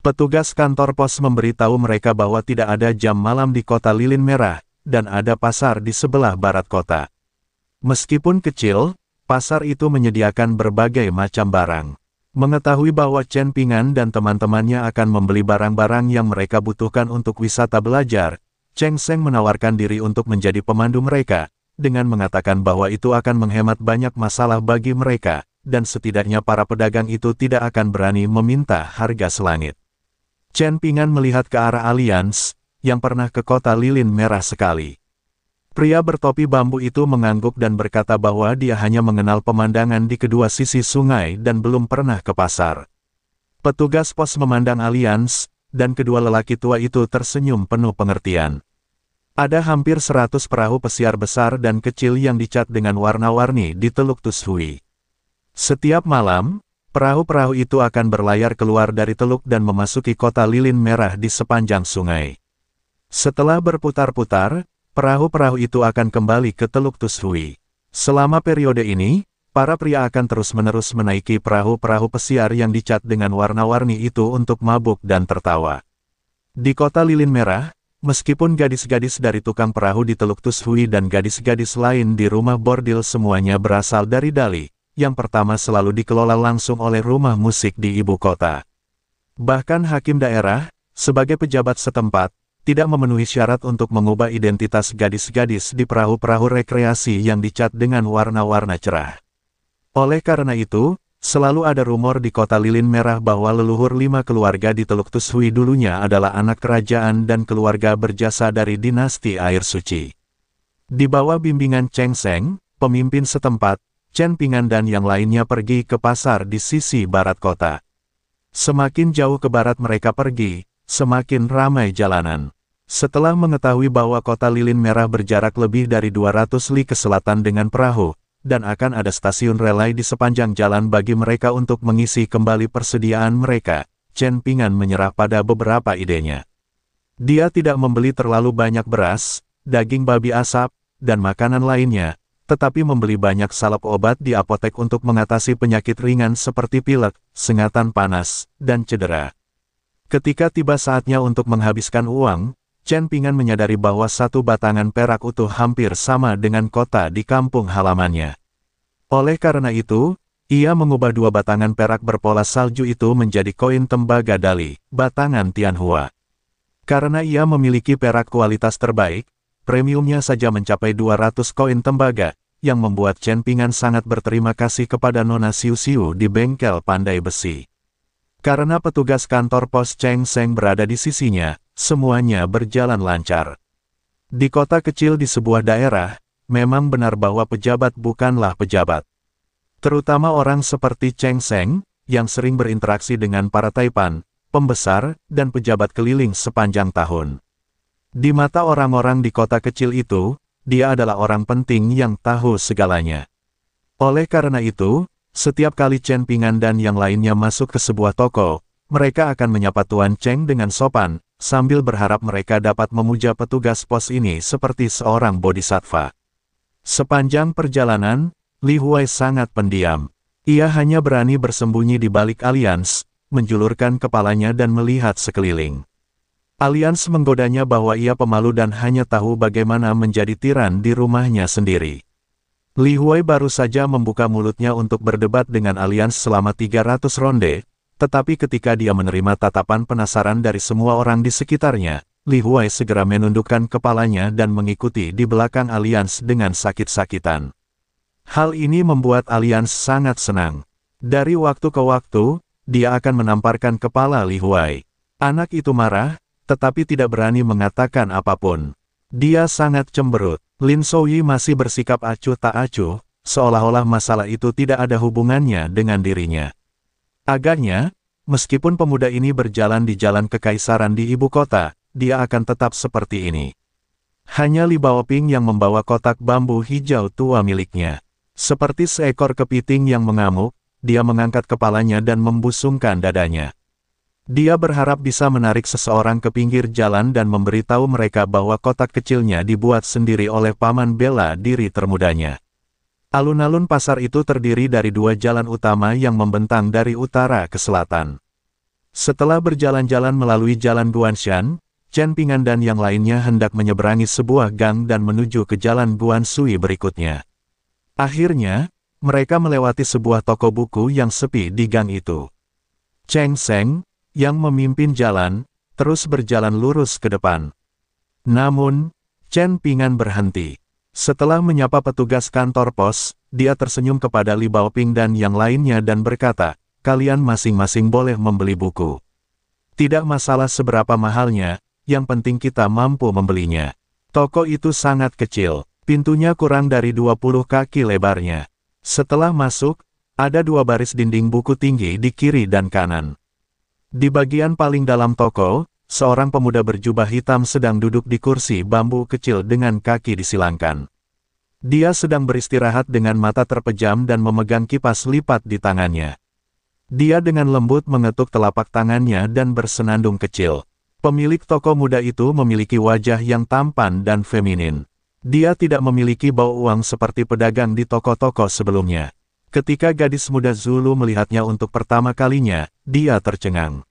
Petugas kantor pos memberitahu mereka bahwa tidak ada jam malam di kota Lilin Merah, dan ada pasar di sebelah barat kota. Meskipun kecil, pasar itu menyediakan berbagai macam barang. Mengetahui bahwa Chen Pingan dan teman-temannya akan membeli barang-barang yang mereka butuhkan untuk wisata belajar, Cheng Seng menawarkan diri untuk menjadi pemandu mereka, dengan mengatakan bahwa itu akan menghemat banyak masalah bagi mereka, dan setidaknya para pedagang itu tidak akan berani meminta harga selangit. Chen Pingan melihat ke arah Alians yang pernah ke kota lilin merah sekali. Pria bertopi bambu itu mengangguk dan berkata bahwa dia hanya mengenal pemandangan di kedua sisi sungai dan belum pernah ke pasar. Petugas pos memandang alians, dan kedua lelaki tua itu tersenyum penuh pengertian. Ada hampir seratus perahu pesiar besar dan kecil yang dicat dengan warna-warni di Teluk Tushui. Setiap malam, Perahu-perahu itu akan berlayar keluar dari teluk dan memasuki kota lilin merah di sepanjang sungai. Setelah berputar-putar, perahu-perahu itu akan kembali ke teluk Tushui. Selama periode ini, para pria akan terus-menerus menaiki perahu-perahu pesiar yang dicat dengan warna-warni itu untuk mabuk dan tertawa. Di kota lilin merah, Meskipun gadis-gadis dari tukang perahu di Teluk Tushui dan gadis-gadis lain di rumah bordil semuanya berasal dari Dali, yang pertama selalu dikelola langsung oleh rumah musik di ibu kota. Bahkan hakim daerah, sebagai pejabat setempat, tidak memenuhi syarat untuk mengubah identitas gadis-gadis di perahu-perahu rekreasi yang dicat dengan warna-warna cerah. Oleh karena itu, selalu ada rumor di kota Lilin Merah bahwa leluhur lima keluarga di Teluk Tushui dulunya adalah anak kerajaan dan keluarga berjasa dari dinasti air suci. Di bawah bimbingan Cheng Seng, pemimpin setempat, Chen Pingan dan yang lainnya pergi ke pasar di sisi barat kota. Semakin jauh ke barat mereka pergi, semakin ramai jalanan. Setelah mengetahui bahwa kota lilin merah berjarak lebih dari 200 li ke selatan dengan perahu, dan akan ada stasiun relai di sepanjang jalan bagi mereka untuk mengisi kembali persediaan mereka, Chen Pingan menyerah pada beberapa idenya. Dia tidak membeli terlalu banyak beras, daging babi asap, dan makanan lainnya, tetapi membeli banyak salep obat di apotek untuk mengatasi penyakit ringan seperti pilek, sengatan panas, dan cedera. Ketika tiba saatnya untuk menghabiskan uang, Chen Pingan menyadari bahwa satu batangan perak utuh hampir sama dengan kota di kampung halamannya. Oleh karena itu, ia mengubah dua batangan perak berpola salju itu menjadi koin tembaga dali, batangan Tianhua. Karena ia memiliki perak kualitas terbaik, premiumnya saja mencapai 200 koin tembaga, yang membuat Chen Pingan sangat berterima kasih kepada Nona Siu Siu di bengkel pandai besi. Karena petugas kantor pos Cheng Seng berada di sisinya, semuanya berjalan lancar. Di kota kecil di sebuah daerah, memang benar bahwa pejabat bukanlah pejabat. Terutama orang seperti Cheng Seng, yang sering berinteraksi dengan para Taipan, pembesar, dan pejabat keliling sepanjang tahun. Di mata orang-orang di kota kecil itu, dia adalah orang penting yang tahu segalanya. Oleh karena itu, setiap kali Chen Pingan dan yang lainnya masuk ke sebuah toko, mereka akan menyapa Tuan Cheng dengan sopan, sambil berharap mereka dapat memuja petugas pos ini seperti seorang bodhisattva. Sepanjang perjalanan, Li Huai sangat pendiam. Ia hanya berani bersembunyi di balik alians, menjulurkan kepalanya dan melihat sekeliling. Alians menggodanya bahwa ia pemalu dan hanya tahu bagaimana menjadi tiran di rumahnya sendiri. Li Huai baru saja membuka mulutnya untuk berdebat dengan Alians selama 300 ronde, tetapi ketika dia menerima tatapan penasaran dari semua orang di sekitarnya, Li Huai segera menundukkan kepalanya dan mengikuti di belakang Alians dengan sakit-sakitan. Hal ini membuat Alians sangat senang. Dari waktu ke waktu, dia akan menamparkan kepala Li Huai. Anak itu marah, tetapi tidak berani mengatakan apapun. Dia sangat cemberut. Lin Souyi masih bersikap acuh tak acuh, seolah-olah masalah itu tidak ada hubungannya dengan dirinya. Agaknya, meskipun pemuda ini berjalan di jalan kekaisaran di ibu kota, dia akan tetap seperti ini. Hanya Li Baoping yang membawa kotak bambu hijau tua miliknya. Seperti seekor kepiting yang mengamuk, dia mengangkat kepalanya dan membusungkan dadanya. Dia berharap bisa menarik seseorang ke pinggir jalan dan memberitahu mereka bahwa kotak kecilnya dibuat sendiri oleh paman bela diri termudanya. Alun-alun pasar itu terdiri dari dua jalan utama yang membentang dari utara ke selatan. Setelah berjalan-jalan melalui jalan Guanshan, Chen Pingan dan yang lainnya hendak menyeberangi sebuah gang dan menuju ke jalan Guansui berikutnya. Akhirnya, mereka melewati sebuah toko buku yang sepi di gang itu. Cheng Seng, yang memimpin jalan, terus berjalan lurus ke depan. Namun, Chen Pingan berhenti. Setelah menyapa petugas kantor pos, dia tersenyum kepada Li Baoping dan yang lainnya dan berkata, kalian masing-masing boleh membeli buku. Tidak masalah seberapa mahalnya, yang penting kita mampu membelinya. Toko itu sangat kecil, pintunya kurang dari 20 kaki lebarnya. Setelah masuk, ada dua baris dinding buku tinggi di kiri dan kanan. Di bagian paling dalam toko, seorang pemuda berjubah hitam sedang duduk di kursi bambu kecil dengan kaki disilangkan. Dia sedang beristirahat dengan mata terpejam dan memegang kipas lipat di tangannya. Dia dengan lembut mengetuk telapak tangannya dan bersenandung kecil. Pemilik toko muda itu memiliki wajah yang tampan dan feminin. Dia tidak memiliki bau uang seperti pedagang di toko-toko sebelumnya. Ketika gadis muda Zulu melihatnya untuk pertama kalinya, dia tercengang.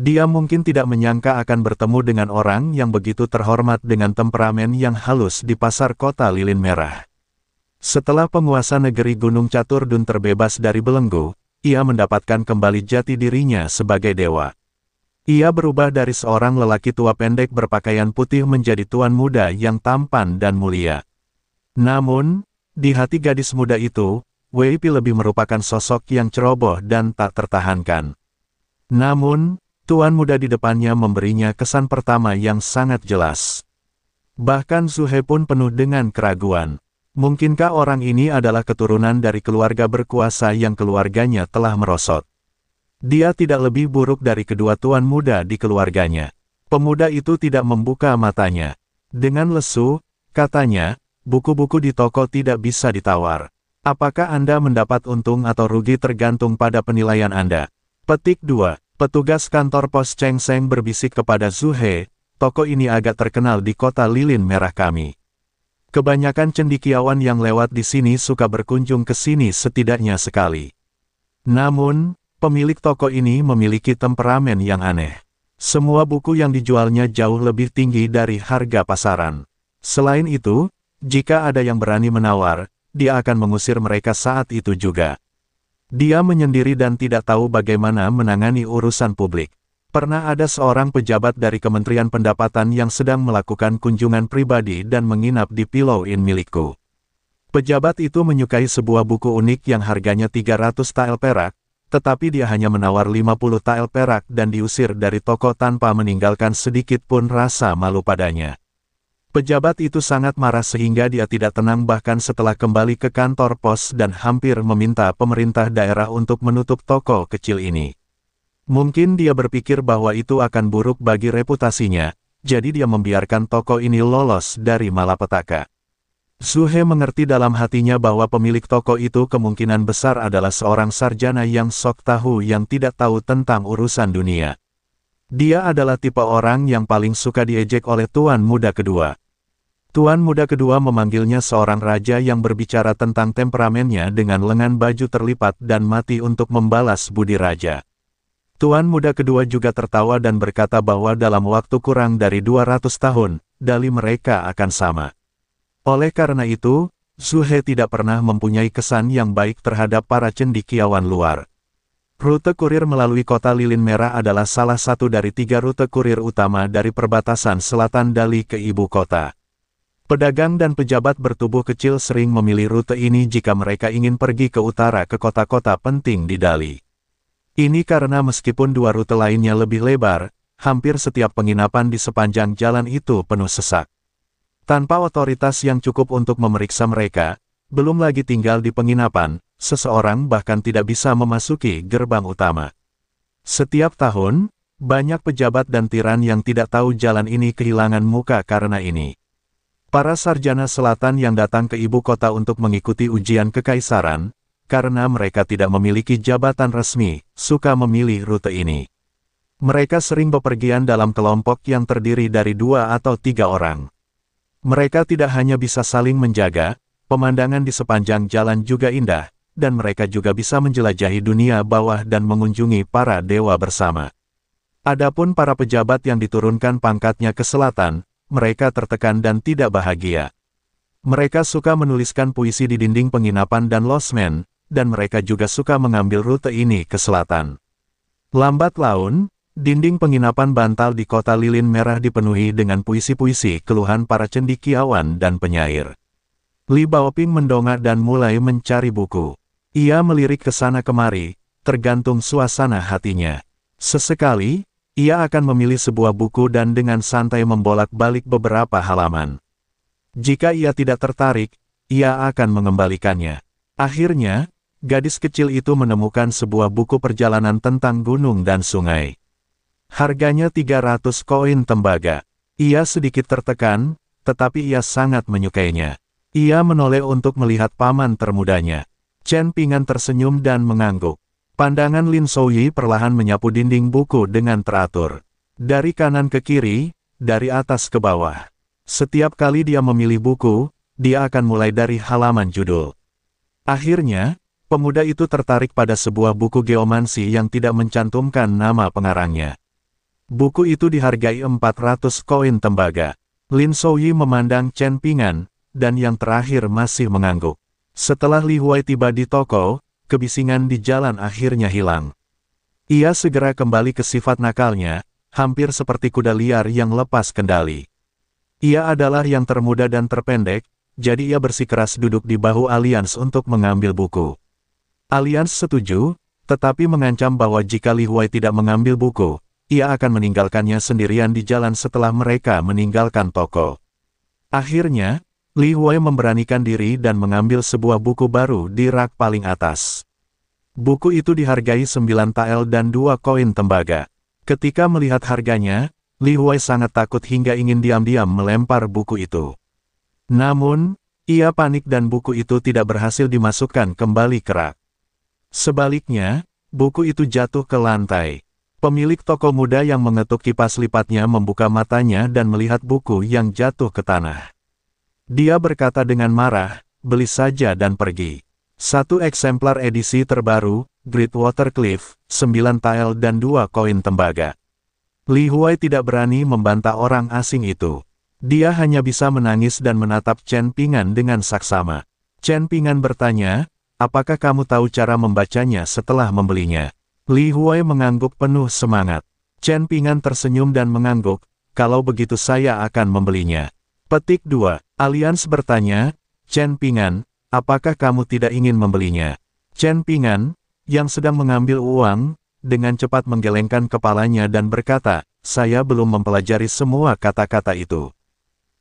Dia mungkin tidak menyangka akan bertemu dengan orang yang begitu terhormat dengan temperamen yang halus di pasar kota lilin merah. Setelah penguasa negeri Gunung Catur Dun terbebas dari belenggu, ia mendapatkan kembali jati dirinya sebagai dewa. Ia berubah dari seorang lelaki tua pendek berpakaian putih menjadi tuan muda yang tampan dan mulia. Namun, di hati gadis muda itu, Pi lebih merupakan sosok yang ceroboh dan tak tertahankan. Namun, Tuan muda di depannya memberinya kesan pertama yang sangat jelas. Bahkan Suhe pun penuh dengan keraguan. Mungkinkah orang ini adalah keturunan dari keluarga berkuasa yang keluarganya telah merosot? Dia tidak lebih buruk dari kedua tuan muda di keluarganya. Pemuda itu tidak membuka matanya. Dengan lesu, katanya, buku-buku di toko tidak bisa ditawar. Apakah Anda mendapat untung atau rugi tergantung pada penilaian Anda? Petik 2. Petugas kantor pos Cheng Seng berbisik kepada Zhu He, toko ini agak terkenal di kota lilin merah kami. Kebanyakan cendikiawan yang lewat di sini suka berkunjung ke sini setidaknya sekali. Namun, pemilik toko ini memiliki temperamen yang aneh. Semua buku yang dijualnya jauh lebih tinggi dari harga pasaran. Selain itu, jika ada yang berani menawar, dia akan mengusir mereka saat itu juga. Dia menyendiri dan tidak tahu bagaimana menangani urusan publik. Pernah ada seorang pejabat dari Kementerian Pendapatan yang sedang melakukan kunjungan pribadi dan menginap di Pillow Inn milikku. Pejabat itu menyukai sebuah buku unik yang harganya 300 tael perak, tetapi dia hanya menawar 50 tael perak dan diusir dari toko tanpa meninggalkan sedikit pun rasa malu padanya. Pejabat itu sangat marah sehingga dia tidak tenang bahkan setelah kembali ke kantor pos dan hampir meminta pemerintah daerah untuk menutup toko kecil ini. Mungkin dia berpikir bahwa itu akan buruk bagi reputasinya, jadi dia membiarkan toko ini lolos dari malapetaka. Suhe mengerti dalam hatinya bahwa pemilik toko itu kemungkinan besar adalah seorang sarjana yang sok tahu yang tidak tahu tentang urusan dunia. Dia adalah tipe orang yang paling suka diejek oleh Tuan Muda Kedua. Tuan Muda Kedua memanggilnya seorang raja yang berbicara tentang temperamennya dengan lengan baju terlipat dan mati untuk membalas budi raja. Tuan Muda Kedua juga tertawa dan berkata bahwa dalam waktu kurang dari 200 tahun, dali mereka akan sama. Oleh karena itu, Zuhe tidak pernah mempunyai kesan yang baik terhadap para cendikiawan luar. Rute kurir melalui kota Lilin Merah adalah salah satu dari tiga rute kurir utama dari perbatasan selatan Dali ke ibu kota. Pedagang dan pejabat bertubuh kecil sering memilih rute ini jika mereka ingin pergi ke utara ke kota-kota penting di Dali. Ini karena meskipun dua rute lainnya lebih lebar, hampir setiap penginapan di sepanjang jalan itu penuh sesak. Tanpa otoritas yang cukup untuk memeriksa mereka, belum lagi tinggal di penginapan, seseorang bahkan tidak bisa memasuki gerbang utama. Setiap tahun, banyak pejabat dan tiran yang tidak tahu jalan ini kehilangan muka karena ini. Para sarjana selatan yang datang ke ibu kota untuk mengikuti ujian kekaisaran, karena mereka tidak memiliki jabatan resmi, suka memilih rute ini. Mereka sering bepergian dalam kelompok yang terdiri dari dua atau tiga orang. Mereka tidak hanya bisa saling menjaga, pemandangan di sepanjang jalan juga indah, dan mereka juga bisa menjelajahi dunia bawah dan mengunjungi para dewa bersama. Adapun para pejabat yang diturunkan pangkatnya ke selatan, mereka tertekan dan tidak bahagia. Mereka suka menuliskan puisi di dinding penginapan dan losmen, dan mereka juga suka mengambil rute ini ke selatan. Lambat laun, dinding penginapan bantal di kota lilin merah dipenuhi dengan puisi-puisi keluhan para cendikiawan dan penyair. Li Baoping mendongak dan mulai mencari buku. Ia melirik ke sana kemari, tergantung suasana hatinya. Sesekali, ia akan memilih sebuah buku dan dengan santai membolak-balik beberapa halaman. Jika ia tidak tertarik, ia akan mengembalikannya. Akhirnya, gadis kecil itu menemukan sebuah buku perjalanan tentang gunung dan sungai. Harganya 300 koin tembaga. Ia sedikit tertekan, tetapi ia sangat menyukainya. Ia menoleh untuk melihat paman termudanya. Chen Pingan tersenyum dan mengangguk. Pandangan Lin Souyi perlahan menyapu dinding buku dengan teratur. Dari kanan ke kiri, dari atas ke bawah. Setiap kali dia memilih buku, dia akan mulai dari halaman judul. Akhirnya, pemuda itu tertarik pada sebuah buku geomansi yang tidak mencantumkan nama pengarangnya. Buku itu dihargai 400 koin tembaga. Lin Souyi memandang Chen Pingan, dan yang terakhir masih mengangguk. Setelah Li Huai tiba di toko, kebisingan di jalan akhirnya hilang. Ia segera kembali ke sifat nakalnya, hampir seperti kuda liar yang lepas kendali. Ia adalah yang termuda dan terpendek, jadi ia bersikeras duduk di bahu Alians untuk mengambil buku. Alians setuju, tetapi mengancam bahwa jika Li Huai tidak mengambil buku, ia akan meninggalkannya sendirian di jalan setelah mereka meninggalkan toko. Akhirnya, Li Hui memberanikan diri dan mengambil sebuah buku baru di rak paling atas. Buku itu dihargai 9 tael dan dua koin tembaga. Ketika melihat harganya, Li Hui sangat takut hingga ingin diam-diam melempar buku itu. Namun, ia panik dan buku itu tidak berhasil dimasukkan kembali ke rak. Sebaliknya, buku itu jatuh ke lantai. Pemilik toko muda yang mengetuk kipas lipatnya membuka matanya dan melihat buku yang jatuh ke tanah. Dia berkata dengan marah, beli saja dan pergi. Satu eksemplar edisi terbaru, Great Water Cliff, 9 tile dan dua koin tembaga. Li Huai tidak berani membantah orang asing itu. Dia hanya bisa menangis dan menatap Chen Pingan dengan saksama. Chen Pingan bertanya, apakah kamu tahu cara membacanya setelah membelinya? Li Huai mengangguk penuh semangat. Chen Pingan tersenyum dan mengangguk, kalau begitu saya akan membelinya. Petik 2. Alians bertanya, Chen Pingan, apakah kamu tidak ingin membelinya? Chen Pingan, yang sedang mengambil uang, dengan cepat menggelengkan kepalanya dan berkata, saya belum mempelajari semua kata-kata itu.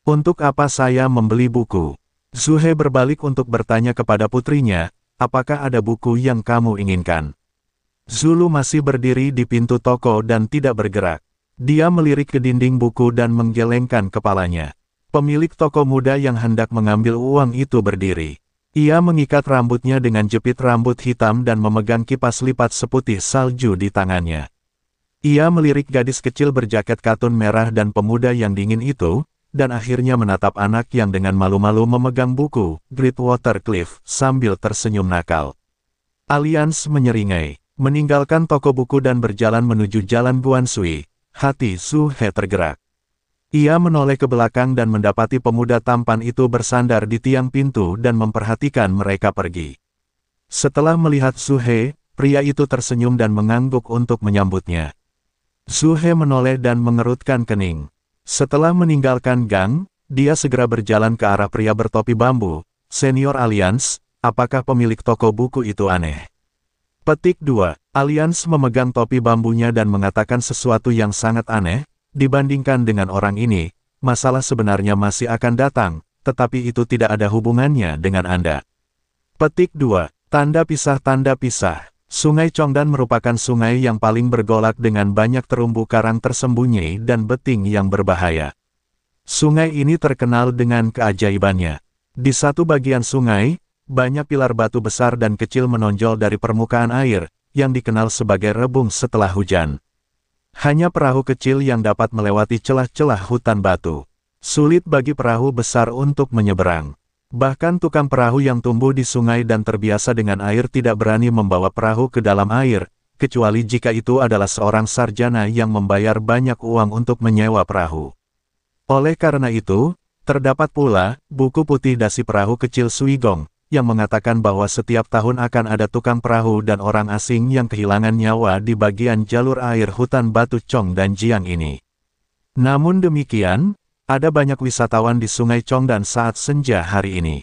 Untuk apa saya membeli buku? Zuhe berbalik untuk bertanya kepada putrinya, apakah ada buku yang kamu inginkan? Zulu masih berdiri di pintu toko dan tidak bergerak. Dia melirik ke dinding buku dan menggelengkan kepalanya. Pemilik toko muda yang hendak mengambil uang itu berdiri. Ia mengikat rambutnya dengan jepit rambut hitam dan memegang kipas lipat seputih salju di tangannya. Ia melirik gadis kecil berjaket katun merah dan pemuda yang dingin itu, dan akhirnya menatap anak yang dengan malu-malu memegang buku, Great Watercliff, sambil tersenyum nakal. Alians menyeringai, meninggalkan toko buku dan berjalan menuju jalan Guansui, hati Su He tergerak. Ia menoleh ke belakang dan mendapati pemuda tampan itu bersandar di tiang pintu dan memperhatikan mereka pergi. Setelah melihat Suhe, pria itu tersenyum dan mengangguk untuk menyambutnya. Suhe menoleh dan mengerutkan kening. Setelah meninggalkan gang, dia segera berjalan ke arah pria bertopi bambu, senior Alliance, apakah pemilik toko buku itu aneh? Petik 2, Alians memegang topi bambunya dan mengatakan sesuatu yang sangat aneh, Dibandingkan dengan orang ini, masalah sebenarnya masih akan datang, tetapi itu tidak ada hubungannya dengan Anda. Petik 2. Tanda pisah Tanda pisah Sungai Chongdan merupakan sungai yang paling bergolak dengan banyak terumbu karang tersembunyi dan beting yang berbahaya. Sungai ini terkenal dengan keajaibannya. Di satu bagian sungai, banyak pilar batu besar dan kecil menonjol dari permukaan air, yang dikenal sebagai rebung setelah hujan. Hanya perahu kecil yang dapat melewati celah-celah hutan batu. Sulit bagi perahu besar untuk menyeberang. Bahkan tukang perahu yang tumbuh di sungai dan terbiasa dengan air tidak berani membawa perahu ke dalam air, kecuali jika itu adalah seorang sarjana yang membayar banyak uang untuk menyewa perahu. Oleh karena itu, terdapat pula buku putih dasi perahu kecil Suigong, yang mengatakan bahwa setiap tahun akan ada tukang perahu dan orang asing yang kehilangan nyawa di bagian jalur air hutan Batu Chong dan Jiang ini. Namun demikian, ada banyak wisatawan di Sungai Chong dan saat senja hari ini.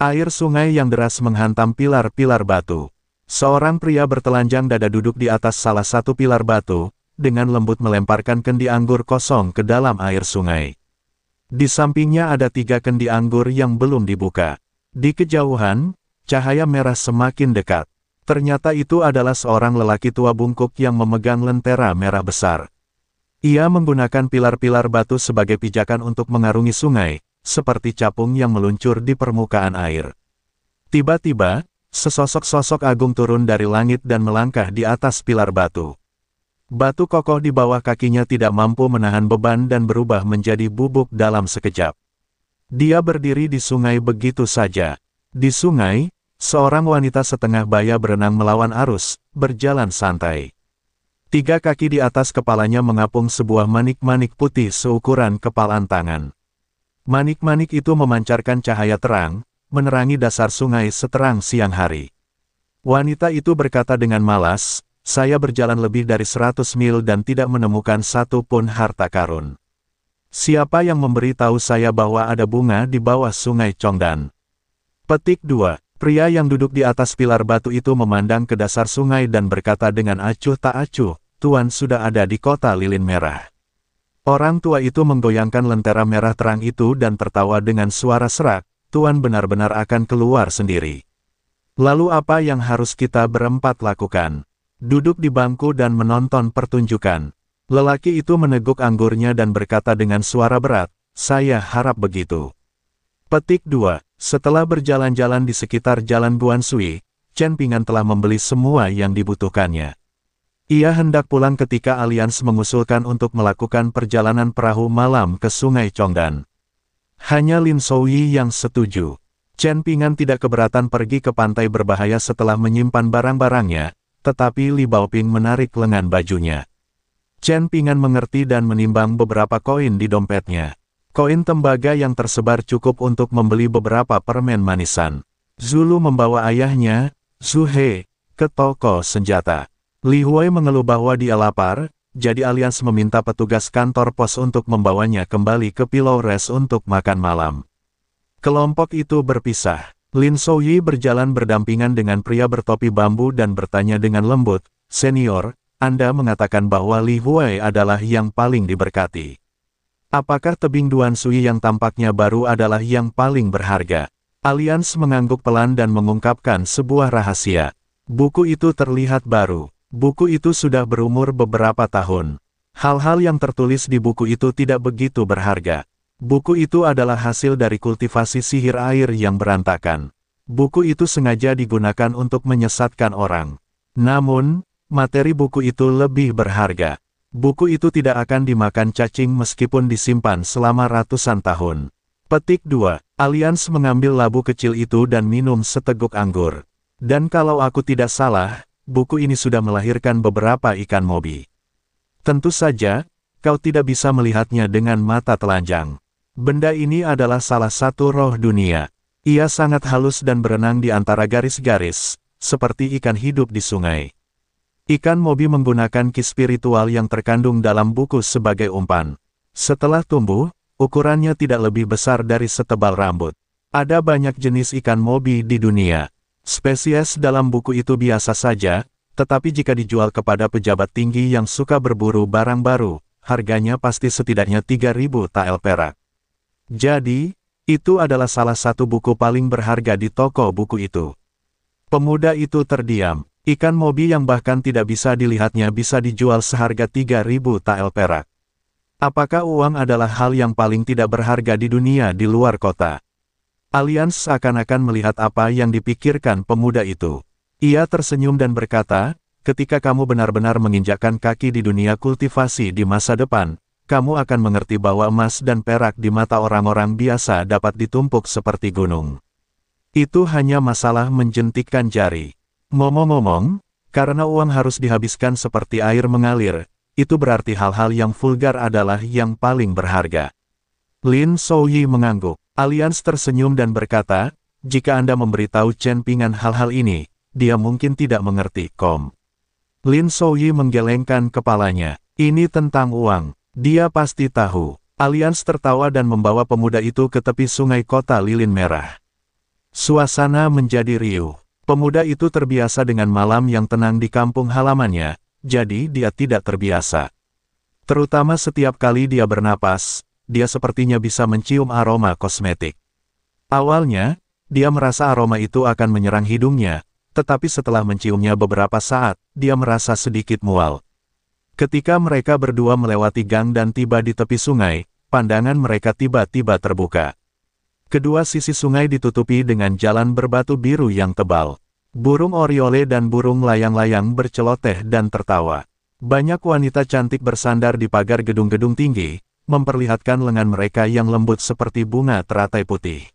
Air sungai yang deras menghantam pilar-pilar batu. Seorang pria bertelanjang dada duduk di atas salah satu pilar batu, dengan lembut melemparkan kendi anggur kosong ke dalam air sungai. Di sampingnya ada tiga kendi anggur yang belum dibuka. Di kejauhan, cahaya merah semakin dekat. Ternyata itu adalah seorang lelaki tua bungkuk yang memegang lentera merah besar. Ia menggunakan pilar-pilar batu sebagai pijakan untuk mengarungi sungai, seperti capung yang meluncur di permukaan air. Tiba-tiba, sesosok-sosok agung turun dari langit dan melangkah di atas pilar batu. Batu kokoh di bawah kakinya tidak mampu menahan beban dan berubah menjadi bubuk dalam sekejap. Dia berdiri di sungai begitu saja. Di sungai, seorang wanita setengah baya berenang melawan arus, berjalan santai. Tiga kaki di atas kepalanya mengapung sebuah manik-manik putih seukuran kepalan tangan. Manik-manik itu memancarkan cahaya terang, menerangi dasar sungai seterang siang hari. Wanita itu berkata dengan malas, saya berjalan lebih dari seratus mil dan tidak menemukan satu pun harta karun. Siapa yang memberitahu saya bahwa ada bunga di bawah sungai Chongdan? Petik 2. Pria yang duduk di atas pilar batu itu memandang ke dasar sungai dan berkata dengan acuh tak acuh, Tuan sudah ada di kota lilin merah. Orang tua itu menggoyangkan lentera merah terang itu dan tertawa dengan suara serak, Tuan benar-benar akan keluar sendiri. Lalu apa yang harus kita berempat lakukan? Duduk di bangku dan menonton pertunjukan. Lelaki itu meneguk anggurnya dan berkata dengan suara berat, saya harap begitu. Petik 2. Setelah berjalan-jalan di sekitar Jalan Guansui, Chen Pingan telah membeli semua yang dibutuhkannya. Ia hendak pulang ketika Alians mengusulkan untuk melakukan perjalanan perahu malam ke Sungai Chongdan. Hanya Lin Souyi yang setuju. Chen Pingan tidak keberatan pergi ke pantai berbahaya setelah menyimpan barang-barangnya, tetapi Li Baoping menarik lengan bajunya. Chen Pingan mengerti dan menimbang beberapa koin di dompetnya. Koin tembaga yang tersebar cukup untuk membeli beberapa permen manisan. Zulu membawa ayahnya, Zuhe, ke toko senjata. Li Hui mengeluh bahwa dia lapar, jadi alias meminta petugas kantor pos untuk membawanya kembali ke Pilau Res untuk makan malam. Kelompok itu berpisah. Lin Shouyi berjalan berdampingan dengan pria bertopi bambu dan bertanya dengan lembut, Senior, anda mengatakan bahwa Li Huai adalah yang paling diberkati. Apakah tebing Duan Sui yang tampaknya baru adalah yang paling berharga? Alians mengangguk pelan dan mengungkapkan sebuah rahasia. Buku itu terlihat baru. Buku itu sudah berumur beberapa tahun. Hal-hal yang tertulis di buku itu tidak begitu berharga. Buku itu adalah hasil dari kultivasi sihir air yang berantakan. Buku itu sengaja digunakan untuk menyesatkan orang. Namun, Materi buku itu lebih berharga. Buku itu tidak akan dimakan cacing meskipun disimpan selama ratusan tahun. Petik 2. Alians mengambil labu kecil itu dan minum seteguk anggur. Dan kalau aku tidak salah, buku ini sudah melahirkan beberapa ikan mobi. Tentu saja, kau tidak bisa melihatnya dengan mata telanjang. Benda ini adalah salah satu roh dunia. Ia sangat halus dan berenang di antara garis-garis, seperti ikan hidup di sungai. Ikan mobi menggunakan kis spiritual yang terkandung dalam buku sebagai umpan. Setelah tumbuh, ukurannya tidak lebih besar dari setebal rambut. Ada banyak jenis ikan mobi di dunia. Spesies dalam buku itu biasa saja, tetapi jika dijual kepada pejabat tinggi yang suka berburu barang baru, harganya pasti setidaknya 3.000 tael perak. Jadi, itu adalah salah satu buku paling berharga di toko buku itu. Pemuda itu terdiam, Ikan mobi yang bahkan tidak bisa dilihatnya bisa dijual seharga 3.000 tael perak. Apakah uang adalah hal yang paling tidak berharga di dunia di luar kota? Alians seakan-akan melihat apa yang dipikirkan pemuda itu. Ia tersenyum dan berkata, ketika kamu benar-benar menginjakkan kaki di dunia kultivasi di masa depan, kamu akan mengerti bahwa emas dan perak di mata orang-orang biasa dapat ditumpuk seperti gunung. Itu hanya masalah menjentikkan jari ngomong momong karena uang harus dihabiskan seperti air mengalir, itu berarti hal-hal yang vulgar adalah yang paling berharga. Lin Souyi mengangguk. Alians tersenyum dan berkata, jika Anda memberitahu Chen Pingan hal-hal ini, dia mungkin tidak mengerti, kom. Lin Souyi menggelengkan kepalanya. Ini tentang uang. Dia pasti tahu. Alians tertawa dan membawa pemuda itu ke tepi sungai kota lilin merah. Suasana menjadi riuh. Pemuda itu terbiasa dengan malam yang tenang di kampung halamannya, jadi dia tidak terbiasa. Terutama setiap kali dia bernapas, dia sepertinya bisa mencium aroma kosmetik. Awalnya, dia merasa aroma itu akan menyerang hidungnya, tetapi setelah menciumnya beberapa saat, dia merasa sedikit mual. Ketika mereka berdua melewati gang dan tiba di tepi sungai, pandangan mereka tiba-tiba terbuka. Kedua sisi sungai ditutupi dengan jalan berbatu biru yang tebal. Burung oriole dan burung layang-layang berceloteh dan tertawa. Banyak wanita cantik bersandar di pagar gedung-gedung tinggi, memperlihatkan lengan mereka yang lembut seperti bunga teratai putih.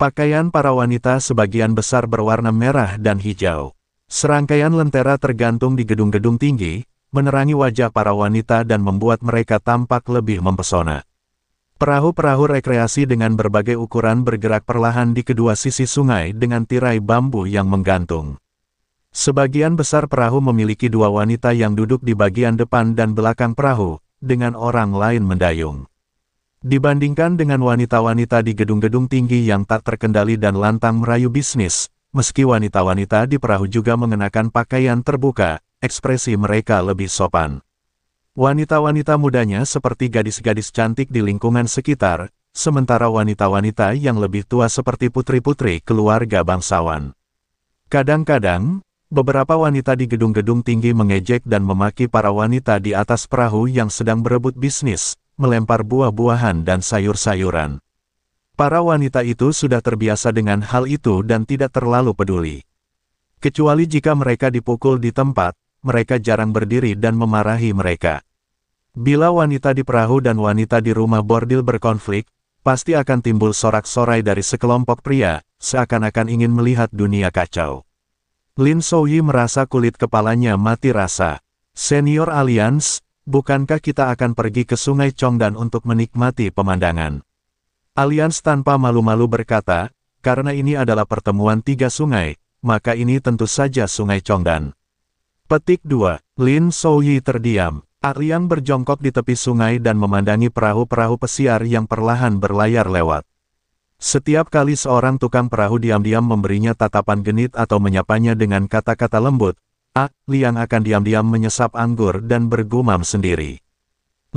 Pakaian para wanita sebagian besar berwarna merah dan hijau. Serangkaian lentera tergantung di gedung-gedung tinggi, menerangi wajah para wanita dan membuat mereka tampak lebih mempesona. Perahu-perahu rekreasi dengan berbagai ukuran bergerak perlahan di kedua sisi sungai dengan tirai bambu yang menggantung. Sebagian besar perahu memiliki dua wanita yang duduk di bagian depan dan belakang perahu, dengan orang lain mendayung. Dibandingkan dengan wanita-wanita di gedung-gedung tinggi yang tak terkendali dan lantang merayu bisnis, meski wanita-wanita di perahu juga mengenakan pakaian terbuka, ekspresi mereka lebih sopan. Wanita-wanita mudanya seperti gadis-gadis cantik di lingkungan sekitar, sementara wanita-wanita yang lebih tua seperti putri-putri keluarga bangsawan. Kadang-kadang, beberapa wanita di gedung-gedung tinggi mengejek dan memaki para wanita di atas perahu yang sedang berebut bisnis, melempar buah-buahan dan sayur-sayuran. Para wanita itu sudah terbiasa dengan hal itu dan tidak terlalu peduli kecuali jika mereka dipukul di tempat, mereka jarang berdiri dan memarahi mereka. Bila wanita di perahu dan wanita di rumah bordil berkonflik, pasti akan timbul sorak-sorai dari sekelompok pria, seakan-akan ingin melihat dunia kacau. Lin Souyi merasa kulit kepalanya mati rasa. Senior Alliance, bukankah kita akan pergi ke Sungai Chongdan untuk menikmati pemandangan? Alliance tanpa malu-malu berkata, karena ini adalah pertemuan tiga sungai, maka ini tentu saja Sungai Chongdan. Petik 2. Lin Souyi terdiam. Ariang berjongkok di tepi sungai dan memandangi perahu-perahu pesiar yang perlahan berlayar lewat. Setiap kali seorang tukang perahu diam-diam memberinya tatapan genit atau menyapanya dengan kata-kata lembut, A. Liang akan diam-diam menyesap anggur dan bergumam sendiri.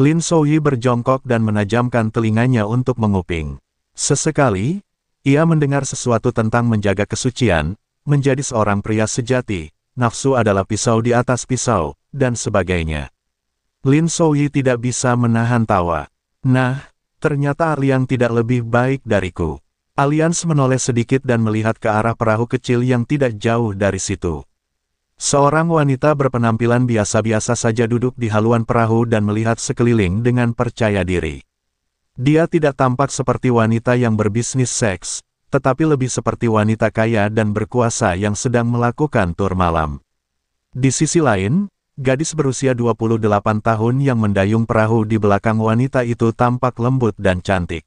Lin Souyi berjongkok dan menajamkan telinganya untuk menguping. Sesekali, ia mendengar sesuatu tentang menjaga kesucian, menjadi seorang pria sejati, nafsu adalah pisau di atas pisau, dan sebagainya. Lin Souyi tidak bisa menahan tawa. Nah, ternyata Alian tidak lebih baik dariku. Alians menoleh sedikit dan melihat ke arah perahu kecil yang tidak jauh dari situ. Seorang wanita berpenampilan biasa-biasa saja duduk di haluan perahu dan melihat sekeliling dengan percaya diri. Dia tidak tampak seperti wanita yang berbisnis seks, tetapi lebih seperti wanita kaya dan berkuasa yang sedang melakukan tur malam. Di sisi lain, gadis berusia 28 tahun yang mendayung perahu di belakang wanita itu tampak lembut dan cantik.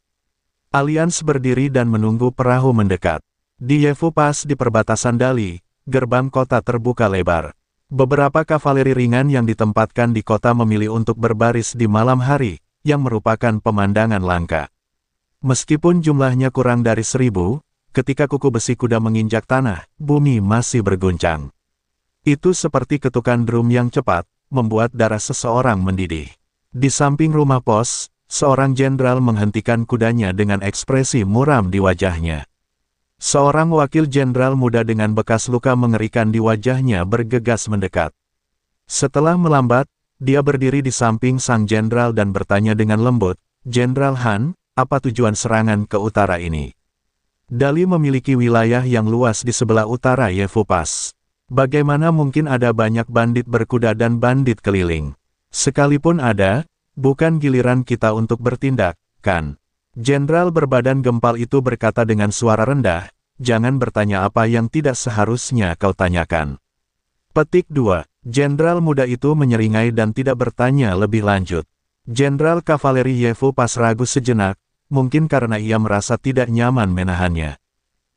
Alians berdiri dan menunggu perahu mendekat. Di Yefu Pas di perbatasan Dali, gerbang kota terbuka lebar. Beberapa kavaleri ringan yang ditempatkan di kota memilih untuk berbaris di malam hari, yang merupakan pemandangan langka. Meskipun jumlahnya kurang dari seribu, ketika kuku besi kuda menginjak tanah, bumi masih berguncang. Itu seperti ketukan drum yang cepat, membuat darah seseorang mendidih. Di samping rumah pos, seorang jenderal menghentikan kudanya dengan ekspresi muram di wajahnya. Seorang wakil jenderal muda dengan bekas luka mengerikan di wajahnya bergegas mendekat. Setelah melambat, dia berdiri di samping sang jenderal dan bertanya dengan lembut, Jenderal Han, apa tujuan serangan ke utara ini. Dali memiliki wilayah yang luas di sebelah utara Yevupas. Pass. Bagaimana mungkin ada banyak bandit berkuda dan bandit keliling? Sekalipun ada, bukan giliran kita untuk bertindak, kan? Jenderal berbadan gempal itu berkata dengan suara rendah, jangan bertanya apa yang tidak seharusnya kau tanyakan. Petik 2. Jenderal muda itu menyeringai dan tidak bertanya lebih lanjut. Jenderal Kavaleri Yevu pas ragu sejenak, mungkin karena ia merasa tidak nyaman menahannya.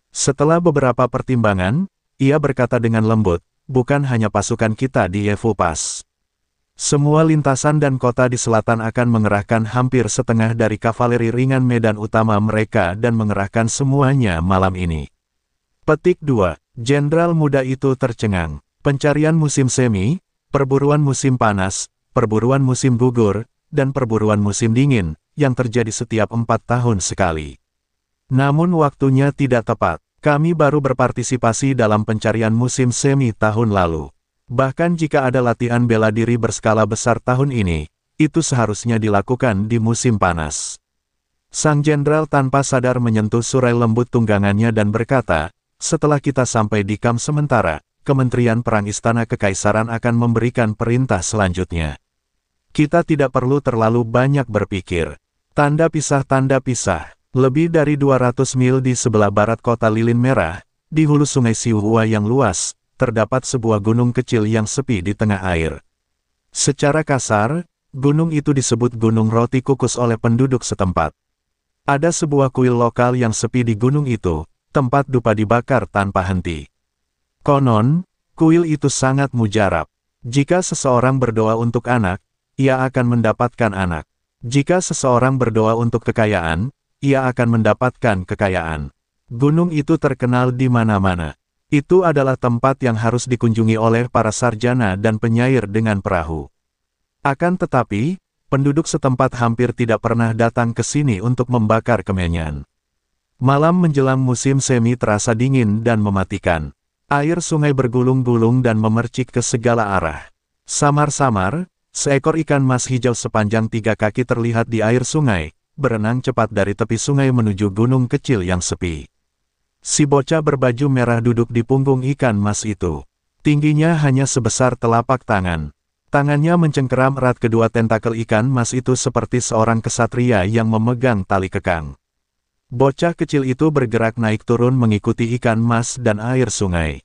Setelah beberapa pertimbangan, ia berkata dengan lembut, bukan hanya pasukan kita di Yevo Semua lintasan dan kota di selatan akan mengerahkan hampir setengah dari kavaleri ringan medan utama mereka dan mengerahkan semuanya malam ini. Petik 2. Jenderal muda itu tercengang. Pencarian musim semi, perburuan musim panas, perburuan musim gugur, dan perburuan musim dingin, yang terjadi setiap empat tahun sekali. Namun waktunya tidak tepat. Kami baru berpartisipasi dalam pencarian musim semi tahun lalu. Bahkan jika ada latihan bela diri berskala besar tahun ini, itu seharusnya dilakukan di musim panas. Sang jenderal tanpa sadar menyentuh surai lembut tunggangannya dan berkata, setelah kita sampai di kam sementara, Kementerian Perang Istana Kekaisaran akan memberikan perintah selanjutnya. Kita tidak perlu terlalu banyak berpikir. Tanda pisah Tanda pisah, lebih dari 200 mil di sebelah barat kota Lilin Merah, di hulu sungai Siuhua yang luas, terdapat sebuah gunung kecil yang sepi di tengah air. Secara kasar, gunung itu disebut Gunung Roti Kukus oleh penduduk setempat. Ada sebuah kuil lokal yang sepi di gunung itu, tempat dupa dibakar tanpa henti. Konon, kuil itu sangat mujarab. Jika seseorang berdoa untuk anak, ia akan mendapatkan anak. Jika seseorang berdoa untuk kekayaan, ia akan mendapatkan kekayaan. Gunung itu terkenal di mana-mana. Itu adalah tempat yang harus dikunjungi oleh para sarjana dan penyair dengan perahu. Akan tetapi, penduduk setempat hampir tidak pernah datang ke sini untuk membakar kemenyan. Malam menjelang musim semi terasa dingin dan mematikan. Air sungai bergulung-gulung dan memercik ke segala arah. Samar-samar, Seekor ikan mas hijau sepanjang tiga kaki terlihat di air sungai, berenang cepat dari tepi sungai menuju gunung kecil yang sepi. Si bocah berbaju merah duduk di punggung ikan mas itu. Tingginya hanya sebesar telapak tangan. Tangannya mencengkeram erat kedua tentakel ikan mas itu seperti seorang kesatria yang memegang tali kekang. Bocah kecil itu bergerak naik turun mengikuti ikan mas dan air sungai.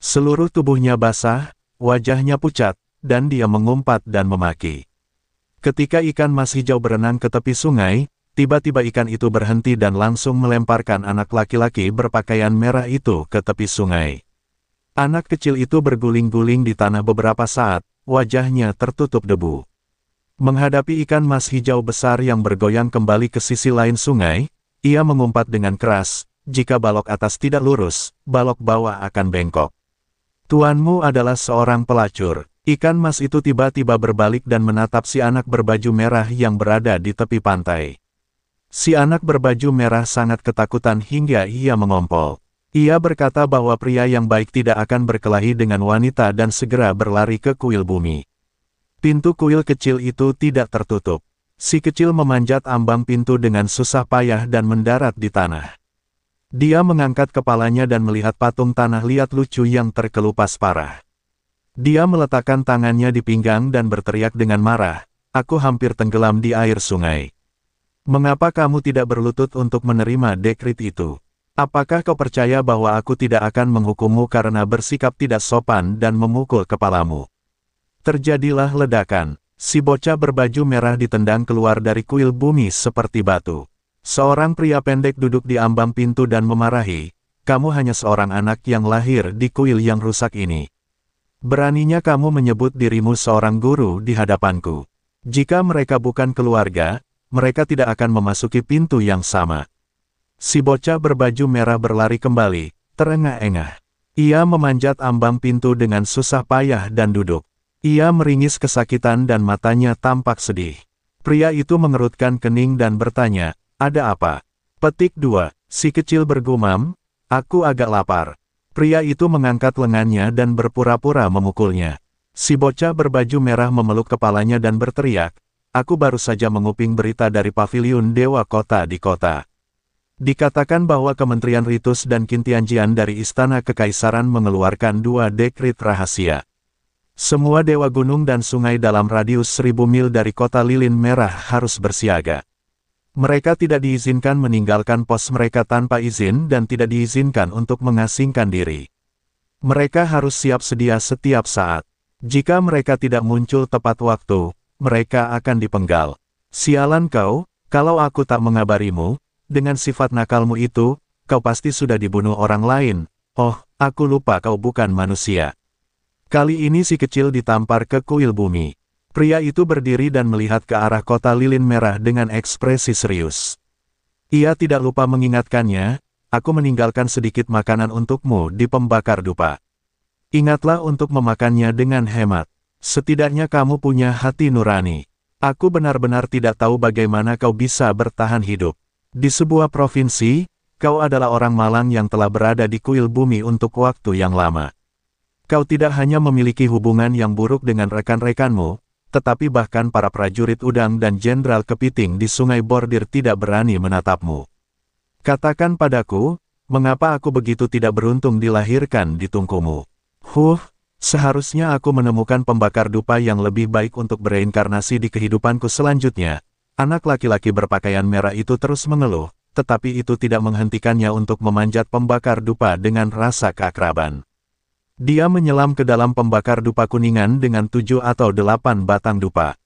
Seluruh tubuhnya basah, wajahnya pucat, dan dia mengumpat dan memaki. Ketika ikan mas hijau berenang ke tepi sungai, tiba-tiba ikan itu berhenti dan langsung melemparkan anak laki-laki berpakaian merah itu ke tepi sungai. Anak kecil itu berguling-guling di tanah beberapa saat, wajahnya tertutup debu. Menghadapi ikan mas hijau besar yang bergoyang kembali ke sisi lain sungai, ia mengumpat dengan keras, jika balok atas tidak lurus, balok bawah akan bengkok. Tuanmu adalah seorang pelacur. Ikan mas itu tiba-tiba berbalik dan menatap si anak berbaju merah yang berada di tepi pantai. Si anak berbaju merah sangat ketakutan hingga ia mengompol. Ia berkata bahwa pria yang baik tidak akan berkelahi dengan wanita dan segera berlari ke kuil bumi. Pintu kuil kecil itu tidak tertutup. Si kecil memanjat ambang pintu dengan susah payah dan mendarat di tanah. Dia mengangkat kepalanya dan melihat patung tanah liat lucu yang terkelupas parah. Dia meletakkan tangannya di pinggang dan berteriak dengan marah, aku hampir tenggelam di air sungai. Mengapa kamu tidak berlutut untuk menerima dekrit itu? Apakah kau percaya bahwa aku tidak akan menghukummu karena bersikap tidak sopan dan memukul kepalamu? Terjadilah ledakan. Si bocah berbaju merah ditendang keluar dari kuil bumi seperti batu. Seorang pria pendek duduk di ambang pintu dan memarahi, kamu hanya seorang anak yang lahir di kuil yang rusak ini. Beraninya kamu menyebut dirimu seorang guru di hadapanku. Jika mereka bukan keluarga, mereka tidak akan memasuki pintu yang sama. Si bocah berbaju merah berlari kembali, terengah-engah. Ia memanjat ambang pintu dengan susah payah dan duduk. Ia meringis kesakitan dan matanya tampak sedih. Pria itu mengerutkan kening dan bertanya, ada apa? Petik 2, si kecil bergumam, aku agak lapar. Pria itu mengangkat lengannya dan berpura-pura memukulnya. Si bocah berbaju merah memeluk kepalanya dan berteriak, Aku baru saja menguping berita dari pavilion Dewa Kota di kota. Dikatakan bahwa Kementerian Ritus dan Kintianjian dari Istana Kekaisaran mengeluarkan dua dekrit rahasia. Semua dewa gunung dan sungai dalam radius seribu mil dari kota Lilin Merah harus bersiaga. Mereka tidak diizinkan meninggalkan pos mereka tanpa izin dan tidak diizinkan untuk mengasingkan diri. Mereka harus siap sedia setiap saat. Jika mereka tidak muncul tepat waktu, mereka akan dipenggal. Sialan kau, kalau aku tak mengabarimu, dengan sifat nakalmu itu, kau pasti sudah dibunuh orang lain. Oh, aku lupa kau bukan manusia. Kali ini si kecil ditampar ke kuil bumi. Pria itu berdiri dan melihat ke arah kota lilin merah dengan ekspresi serius. Ia tidak lupa mengingatkannya, aku meninggalkan sedikit makanan untukmu di pembakar dupa. Ingatlah untuk memakannya dengan hemat. Setidaknya kamu punya hati nurani. Aku benar-benar tidak tahu bagaimana kau bisa bertahan hidup. Di sebuah provinsi, kau adalah orang malang yang telah berada di kuil bumi untuk waktu yang lama. Kau tidak hanya memiliki hubungan yang buruk dengan rekan-rekanmu, tetapi bahkan para prajurit udang dan jenderal kepiting di sungai bordir tidak berani menatapmu. Katakan padaku, mengapa aku begitu tidak beruntung dilahirkan di tungkumu? Huh, seharusnya aku menemukan pembakar dupa yang lebih baik untuk bereinkarnasi di kehidupanku selanjutnya. Anak laki-laki berpakaian merah itu terus mengeluh, tetapi itu tidak menghentikannya untuk memanjat pembakar dupa dengan rasa keakraban. Dia menyelam ke dalam pembakar dupa kuningan dengan tujuh atau delapan batang dupa.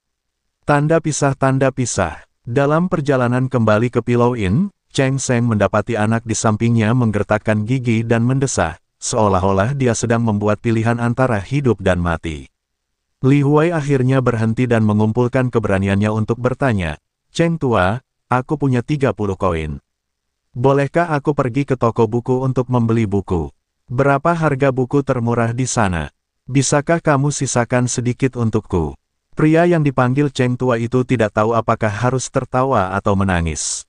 Tanda pisah-tanda pisah. Dalam perjalanan kembali ke Pilau Inn, Cheng Seng mendapati anak di sampingnya menggertakkan gigi dan mendesah, seolah-olah dia sedang membuat pilihan antara hidup dan mati. Li Huai akhirnya berhenti dan mengumpulkan keberaniannya untuk bertanya, Cheng Tua, aku punya 30 koin. Bolehkah aku pergi ke toko buku untuk membeli buku? Berapa harga buku termurah di sana? Bisakah kamu sisakan sedikit untukku? Pria yang dipanggil Cheng Tua itu tidak tahu apakah harus tertawa atau menangis.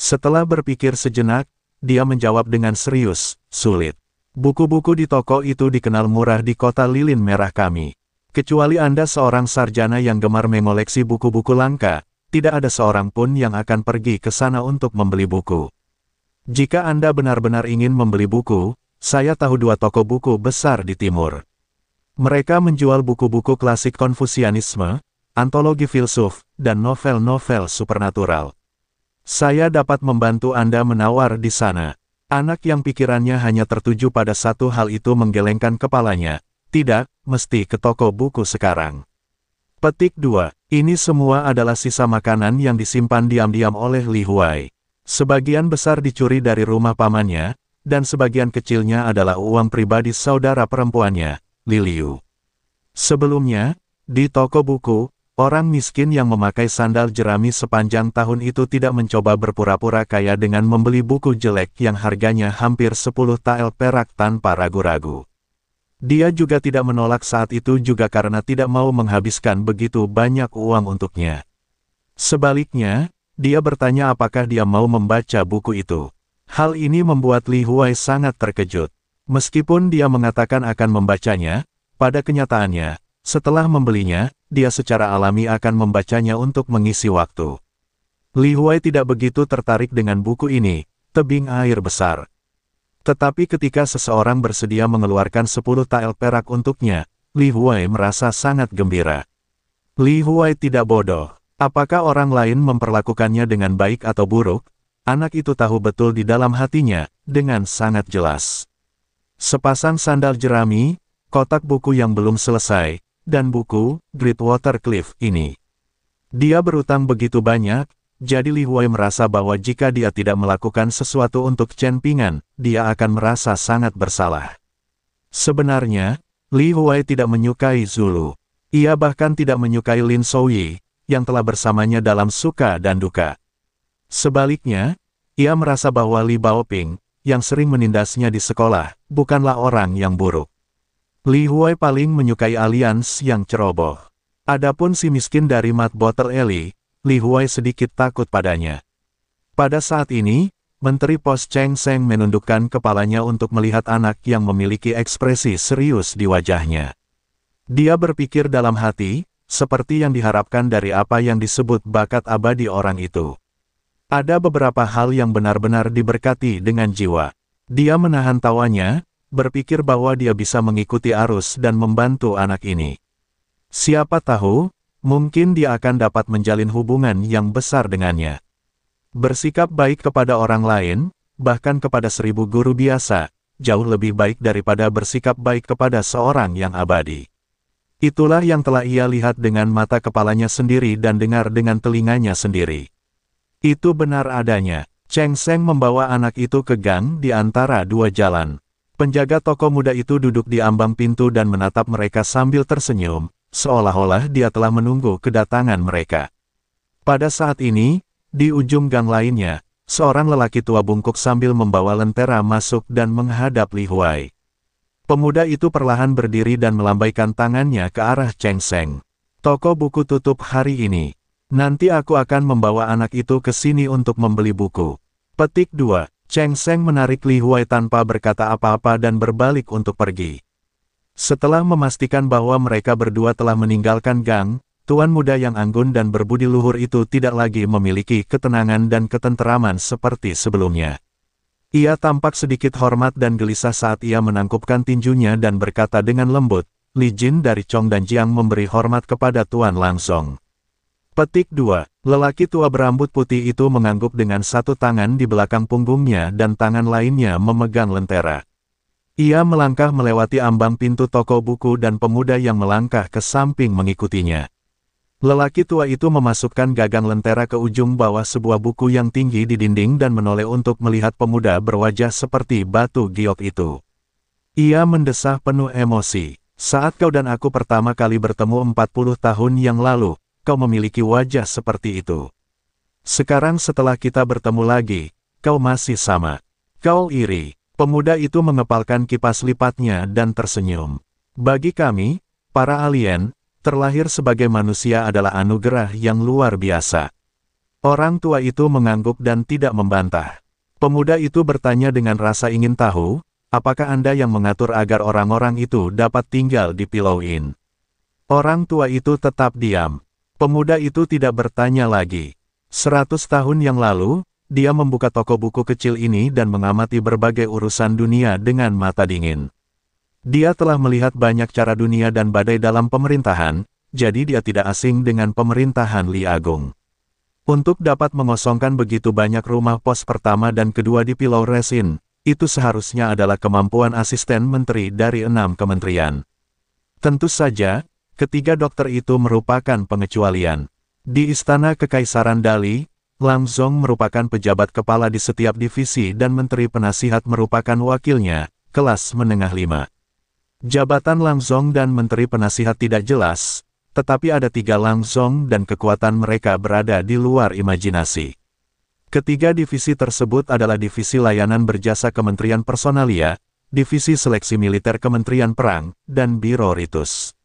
Setelah berpikir sejenak, dia menjawab dengan serius, sulit. Buku-buku di toko itu dikenal murah di kota lilin merah kami. Kecuali Anda seorang sarjana yang gemar mengoleksi buku-buku langka, tidak ada seorang pun yang akan pergi ke sana untuk membeli buku. Jika Anda benar-benar ingin membeli buku, saya tahu dua toko buku besar di timur. Mereka menjual buku-buku klasik Konfusianisme, antologi filsuf, dan novel-novel supernatural. Saya dapat membantu Anda menawar di sana. Anak yang pikirannya hanya tertuju pada satu hal itu menggelengkan kepalanya. Tidak, mesti ke toko buku sekarang. Petik 2. Ini semua adalah sisa makanan yang disimpan diam-diam oleh Li Huai. Sebagian besar dicuri dari rumah pamannya, dan sebagian kecilnya adalah uang pribadi saudara perempuannya, Liliu. Sebelumnya, di toko buku, orang miskin yang memakai sandal jerami sepanjang tahun itu tidak mencoba berpura-pura kaya dengan membeli buku jelek yang harganya hampir 10 tael perak tanpa ragu-ragu. Dia juga tidak menolak saat itu juga karena tidak mau menghabiskan begitu banyak uang untuknya. Sebaliknya, dia bertanya apakah dia mau membaca buku itu. Hal ini membuat Li Huai sangat terkejut. Meskipun dia mengatakan akan membacanya, pada kenyataannya, setelah membelinya, dia secara alami akan membacanya untuk mengisi waktu. Li Huai tidak begitu tertarik dengan buku ini, Tebing Air Besar. Tetapi ketika seseorang bersedia mengeluarkan 10 tael perak untuknya, Li Huai merasa sangat gembira. Li Huai tidak bodoh. Apakah orang lain memperlakukannya dengan baik atau buruk, Anak itu tahu betul di dalam hatinya, dengan sangat jelas. Sepasang sandal jerami, kotak buku yang belum selesai, dan buku, Great Water Cliff, ini. Dia berutang begitu banyak, jadi Li Huai merasa bahwa jika dia tidak melakukan sesuatu untuk Chen Pingan, dia akan merasa sangat bersalah. Sebenarnya, Li Huai tidak menyukai Zulu. Ia bahkan tidak menyukai Lin Shouyi, yang telah bersamanya dalam suka dan duka. Sebaliknya, ia merasa bahwa Li Baoping, yang sering menindasnya di sekolah, bukanlah orang yang buruk. Li Huai paling menyukai alians yang ceroboh. Adapun si miskin dari Mat Bottle Eli, Li Huai sedikit takut padanya. Pada saat ini, Menteri Pos Cheng Seng menundukkan kepalanya untuk melihat anak yang memiliki ekspresi serius di wajahnya. Dia berpikir dalam hati, seperti yang diharapkan dari apa yang disebut bakat abadi orang itu. Ada beberapa hal yang benar-benar diberkati dengan jiwa. Dia menahan tawanya, berpikir bahwa dia bisa mengikuti arus dan membantu anak ini. Siapa tahu, mungkin dia akan dapat menjalin hubungan yang besar dengannya. Bersikap baik kepada orang lain, bahkan kepada seribu guru biasa, jauh lebih baik daripada bersikap baik kepada seorang yang abadi. Itulah yang telah ia lihat dengan mata kepalanya sendiri dan dengar dengan telinganya sendiri. Itu benar adanya. Cheng Seng membawa anak itu ke gang di antara dua jalan. Penjaga toko muda itu duduk di ambang pintu dan menatap mereka sambil tersenyum, seolah-olah dia telah menunggu kedatangan mereka. Pada saat ini, di ujung gang lainnya, seorang lelaki tua bungkuk sambil membawa lentera masuk dan menghadap Li Huai. Pemuda itu perlahan berdiri dan melambaikan tangannya ke arah Cheng Seng. Toko buku tutup hari ini. Nanti aku akan membawa anak itu ke sini untuk membeli buku. Petik 2. Cheng Seng menarik Li Huai tanpa berkata apa-apa dan berbalik untuk pergi. Setelah memastikan bahwa mereka berdua telah meninggalkan gang, tuan muda yang anggun dan berbudi luhur itu tidak lagi memiliki ketenangan dan ketenteraman seperti sebelumnya. Ia tampak sedikit hormat dan gelisah saat ia menangkupkan tinjunya dan berkata dengan lembut, Li Jin dari Chong dan Jiang memberi hormat kepada Tuan Langsong. Petik 2. Lelaki tua berambut putih itu mengangguk dengan satu tangan di belakang punggungnya dan tangan lainnya memegang lentera. Ia melangkah melewati ambang pintu toko buku dan pemuda yang melangkah ke samping mengikutinya. Lelaki tua itu memasukkan gagang lentera ke ujung bawah sebuah buku yang tinggi di dinding dan menoleh untuk melihat pemuda berwajah seperti batu giok itu. Ia mendesah penuh emosi. Saat kau dan aku pertama kali bertemu 40 tahun yang lalu, kau memiliki wajah seperti itu. Sekarang setelah kita bertemu lagi, kau masih sama. Kau iri. Pemuda itu mengepalkan kipas lipatnya dan tersenyum. Bagi kami, para alien, terlahir sebagai manusia adalah anugerah yang luar biasa. Orang tua itu mengangguk dan tidak membantah. Pemuda itu bertanya dengan rasa ingin tahu, apakah Anda yang mengatur agar orang-orang itu dapat tinggal di Pillow Inn? Orang tua itu tetap diam. Pemuda itu tidak bertanya lagi. Seratus tahun yang lalu, dia membuka toko buku kecil ini dan mengamati berbagai urusan dunia dengan mata dingin. Dia telah melihat banyak cara dunia dan badai dalam pemerintahan, jadi dia tidak asing dengan pemerintahan Li Agung. Untuk dapat mengosongkan begitu banyak rumah pos pertama dan kedua di Pilau Resin, itu seharusnya adalah kemampuan asisten menteri dari enam kementerian. Tentu saja, Ketiga dokter itu merupakan pengecualian. Di Istana Kekaisaran Dali, Lang Zong merupakan pejabat kepala di setiap divisi dan Menteri Penasihat merupakan wakilnya, kelas menengah lima. Jabatan Lang Zong dan Menteri Penasihat tidak jelas, tetapi ada tiga Lang Zong dan kekuatan mereka berada di luar imajinasi. Ketiga divisi tersebut adalah Divisi Layanan Berjasa Kementerian Personalia, Divisi Seleksi Militer Kementerian Perang, dan Biro Ritus.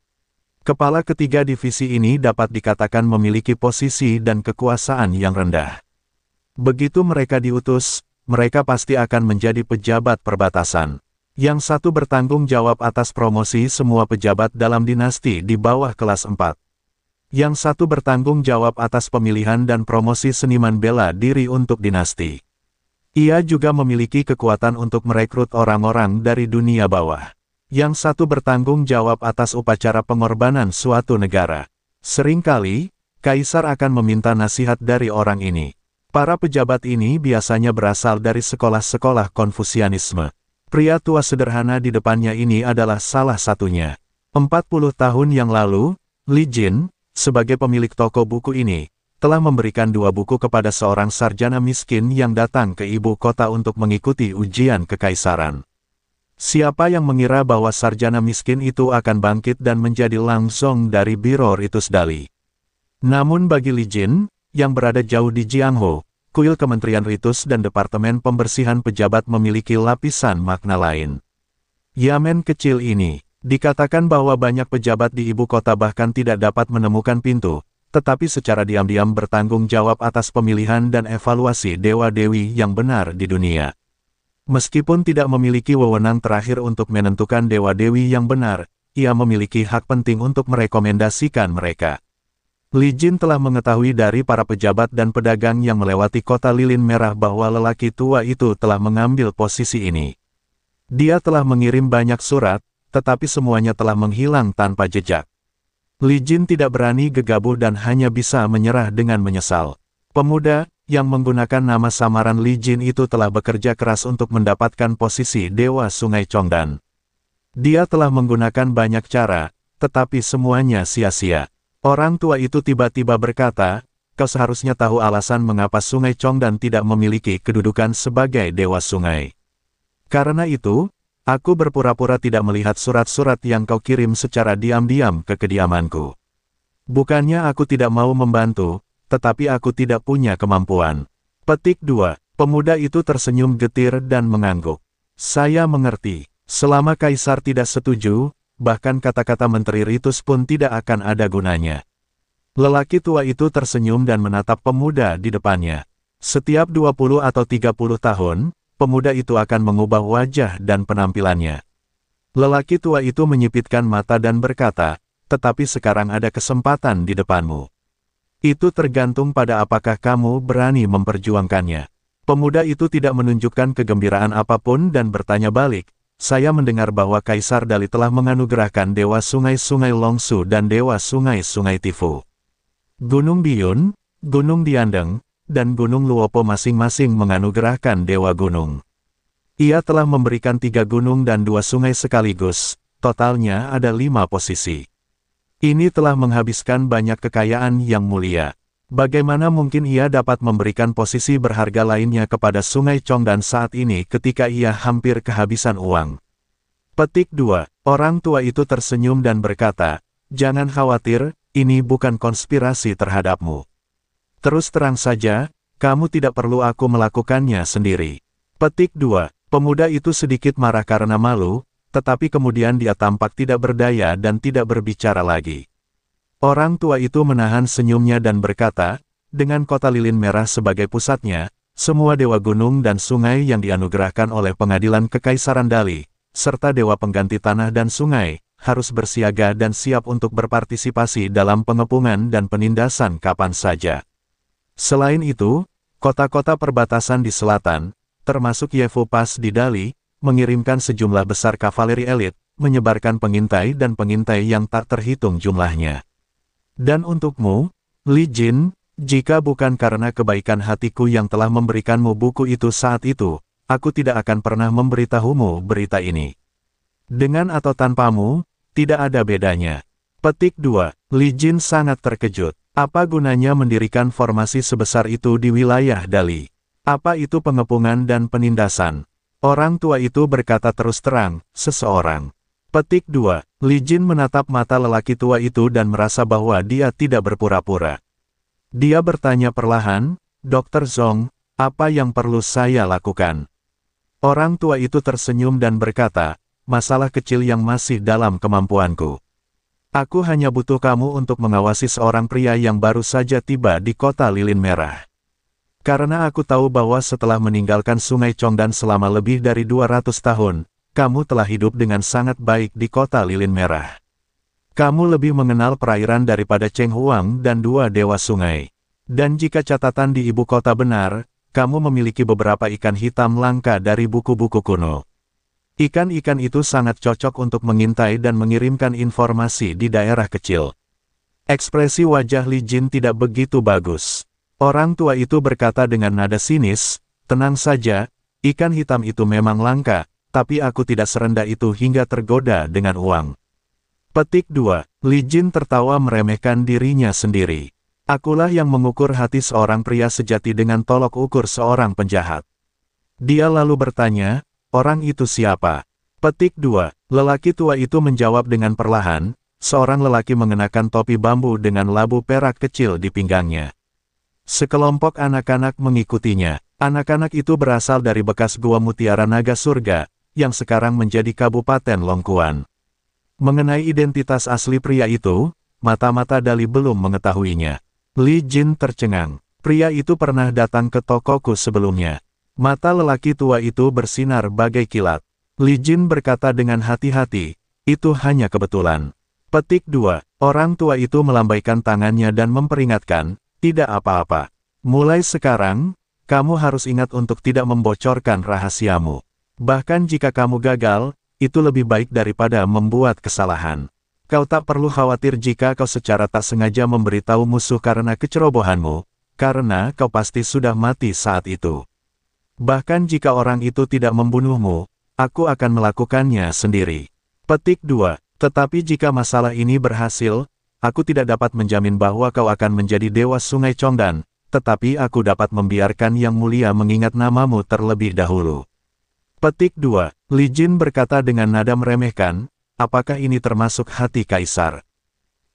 Kepala ketiga divisi ini dapat dikatakan memiliki posisi dan kekuasaan yang rendah. Begitu mereka diutus, mereka pasti akan menjadi pejabat perbatasan. Yang satu bertanggung jawab atas promosi semua pejabat dalam dinasti di bawah kelas 4. Yang satu bertanggung jawab atas pemilihan dan promosi seniman bela diri untuk dinasti. Ia juga memiliki kekuatan untuk merekrut orang-orang dari dunia bawah yang satu bertanggung jawab atas upacara pengorbanan suatu negara. Seringkali, Kaisar akan meminta nasihat dari orang ini. Para pejabat ini biasanya berasal dari sekolah-sekolah Konfusianisme. Pria tua sederhana di depannya ini adalah salah satunya. 40 tahun yang lalu, Li Jin, sebagai pemilik toko buku ini, telah memberikan dua buku kepada seorang sarjana miskin yang datang ke ibu kota untuk mengikuti ujian kekaisaran. Siapa yang mengira bahwa sarjana miskin itu akan bangkit dan menjadi langsung dari Biro Ritus Dali? Namun bagi Li Jin, yang berada jauh di Jiangho, kuil Kementerian Ritus dan Departemen Pembersihan Pejabat memiliki lapisan makna lain. Yamen kecil ini, dikatakan bahwa banyak pejabat di ibu kota bahkan tidak dapat menemukan pintu, tetapi secara diam-diam bertanggung jawab atas pemilihan dan evaluasi dewa-dewi yang benar di dunia. Meskipun tidak memiliki wewenang terakhir untuk menentukan dewa-dewi yang benar, ia memiliki hak penting untuk merekomendasikan mereka. Li Jin telah mengetahui dari para pejabat dan pedagang yang melewati kota lilin merah bahwa lelaki tua itu telah mengambil posisi ini. Dia telah mengirim banyak surat, tetapi semuanya telah menghilang tanpa jejak. Li Jin tidak berani gegabah dan hanya bisa menyerah dengan menyesal. Pemuda, yang menggunakan nama samaran Li Jin itu telah bekerja keras untuk mendapatkan posisi Dewa Sungai Chongdan. Dia telah menggunakan banyak cara, tetapi semuanya sia-sia. Orang tua itu tiba-tiba berkata, kau seharusnya tahu alasan mengapa Sungai Chongdan tidak memiliki kedudukan sebagai Dewa Sungai. Karena itu, aku berpura-pura tidak melihat surat-surat yang kau kirim secara diam-diam ke kediamanku. Bukannya aku tidak mau membantu, tetapi aku tidak punya kemampuan. Petik 2. Pemuda itu tersenyum getir dan mengangguk. Saya mengerti. Selama Kaisar tidak setuju, bahkan kata-kata Menteri Ritus pun tidak akan ada gunanya. Lelaki tua itu tersenyum dan menatap pemuda di depannya. Setiap 20 atau 30 tahun, pemuda itu akan mengubah wajah dan penampilannya. Lelaki tua itu menyipitkan mata dan berkata, tetapi sekarang ada kesempatan di depanmu. Itu tergantung pada apakah kamu berani memperjuangkannya. Pemuda itu tidak menunjukkan kegembiraan apapun dan bertanya balik, saya mendengar bahwa Kaisar Dali telah menganugerahkan Dewa Sungai-Sungai Longsu dan Dewa Sungai-Sungai Tifu. Gunung Biyun, Gunung Diandeng, dan Gunung Luopo masing-masing menganugerahkan Dewa Gunung. Ia telah memberikan tiga gunung dan dua sungai sekaligus, totalnya ada lima posisi. Ini telah menghabiskan banyak kekayaan yang mulia. Bagaimana mungkin ia dapat memberikan posisi berharga lainnya kepada Sungai Chong dan saat ini ketika ia hampir kehabisan uang? Petik 2. Orang tua itu tersenyum dan berkata, Jangan khawatir, ini bukan konspirasi terhadapmu. Terus terang saja, kamu tidak perlu aku melakukannya sendiri. Petik 2. Pemuda itu sedikit marah karena malu, tetapi kemudian dia tampak tidak berdaya dan tidak berbicara lagi. Orang tua itu menahan senyumnya dan berkata, dengan kota lilin merah sebagai pusatnya, semua dewa gunung dan sungai yang dianugerahkan oleh pengadilan Kekaisaran Dali, serta dewa pengganti tanah dan sungai, harus bersiaga dan siap untuk berpartisipasi dalam pengepungan dan penindasan kapan saja. Selain itu, kota-kota perbatasan di selatan, termasuk Yevopas di Dali, mengirimkan sejumlah besar kavaleri elit, menyebarkan pengintai dan pengintai yang tak terhitung jumlahnya. Dan untukmu, Li Jin, jika bukan karena kebaikan hatiku yang telah memberikanmu buku itu saat itu, aku tidak akan pernah memberitahumu berita ini. Dengan atau tanpamu, tidak ada bedanya. Petik 2. Li Jin sangat terkejut. Apa gunanya mendirikan formasi sebesar itu di wilayah Dali? Apa itu pengepungan dan penindasan? Orang tua itu berkata terus terang, seseorang. Petik 2. Li Jin menatap mata lelaki tua itu dan merasa bahwa dia tidak berpura-pura. Dia bertanya perlahan, Dokter Zong, apa yang perlu saya lakukan? Orang tua itu tersenyum dan berkata, masalah kecil yang masih dalam kemampuanku. Aku hanya butuh kamu untuk mengawasi seorang pria yang baru saja tiba di kota lilin merah. Karena aku tahu bahwa setelah meninggalkan Sungai Chongdan selama lebih dari 200 tahun, kamu telah hidup dengan sangat baik di kota Lilin Merah. Kamu lebih mengenal perairan daripada Cheng Huang dan dua dewa sungai. Dan jika catatan di ibu kota benar, kamu memiliki beberapa ikan hitam langka dari buku-buku kuno. Ikan-ikan itu sangat cocok untuk mengintai dan mengirimkan informasi di daerah kecil. Ekspresi wajah Li Jin tidak begitu bagus. Orang tua itu berkata dengan nada sinis, tenang saja, ikan hitam itu memang langka, tapi aku tidak serendah itu hingga tergoda dengan uang. Petik 2. Li Jin tertawa meremehkan dirinya sendiri. Akulah yang mengukur hati seorang pria sejati dengan tolok ukur seorang penjahat. Dia lalu bertanya, orang itu siapa? Petik 2. Lelaki tua itu menjawab dengan perlahan, seorang lelaki mengenakan topi bambu dengan labu perak kecil di pinggangnya. Sekelompok anak-anak mengikutinya. Anak-anak itu berasal dari bekas gua mutiara naga surga, yang sekarang menjadi Kabupaten Longkuan. Mengenai identitas asli pria itu, mata-mata Dali belum mengetahuinya. Li Jin tercengang. Pria itu pernah datang ke tokoku sebelumnya. Mata lelaki tua itu bersinar bagai kilat. Li Jin berkata dengan hati-hati, itu hanya kebetulan. Petik 2. Orang tua itu melambaikan tangannya dan memperingatkan, tidak apa-apa. Mulai sekarang, kamu harus ingat untuk tidak membocorkan rahasiamu. Bahkan jika kamu gagal, itu lebih baik daripada membuat kesalahan. Kau tak perlu khawatir jika kau secara tak sengaja memberitahu musuh karena kecerobohanmu, karena kau pasti sudah mati saat itu. Bahkan jika orang itu tidak membunuhmu, aku akan melakukannya sendiri. Petik 2. Tetapi jika masalah ini berhasil, aku tidak dapat menjamin bahwa kau akan menjadi dewa sungai Chongdan, tetapi aku dapat membiarkan Yang Mulia mengingat namamu terlebih dahulu. Petik 2. Li Jin berkata dengan nada meremehkan, apakah ini termasuk hati kaisar?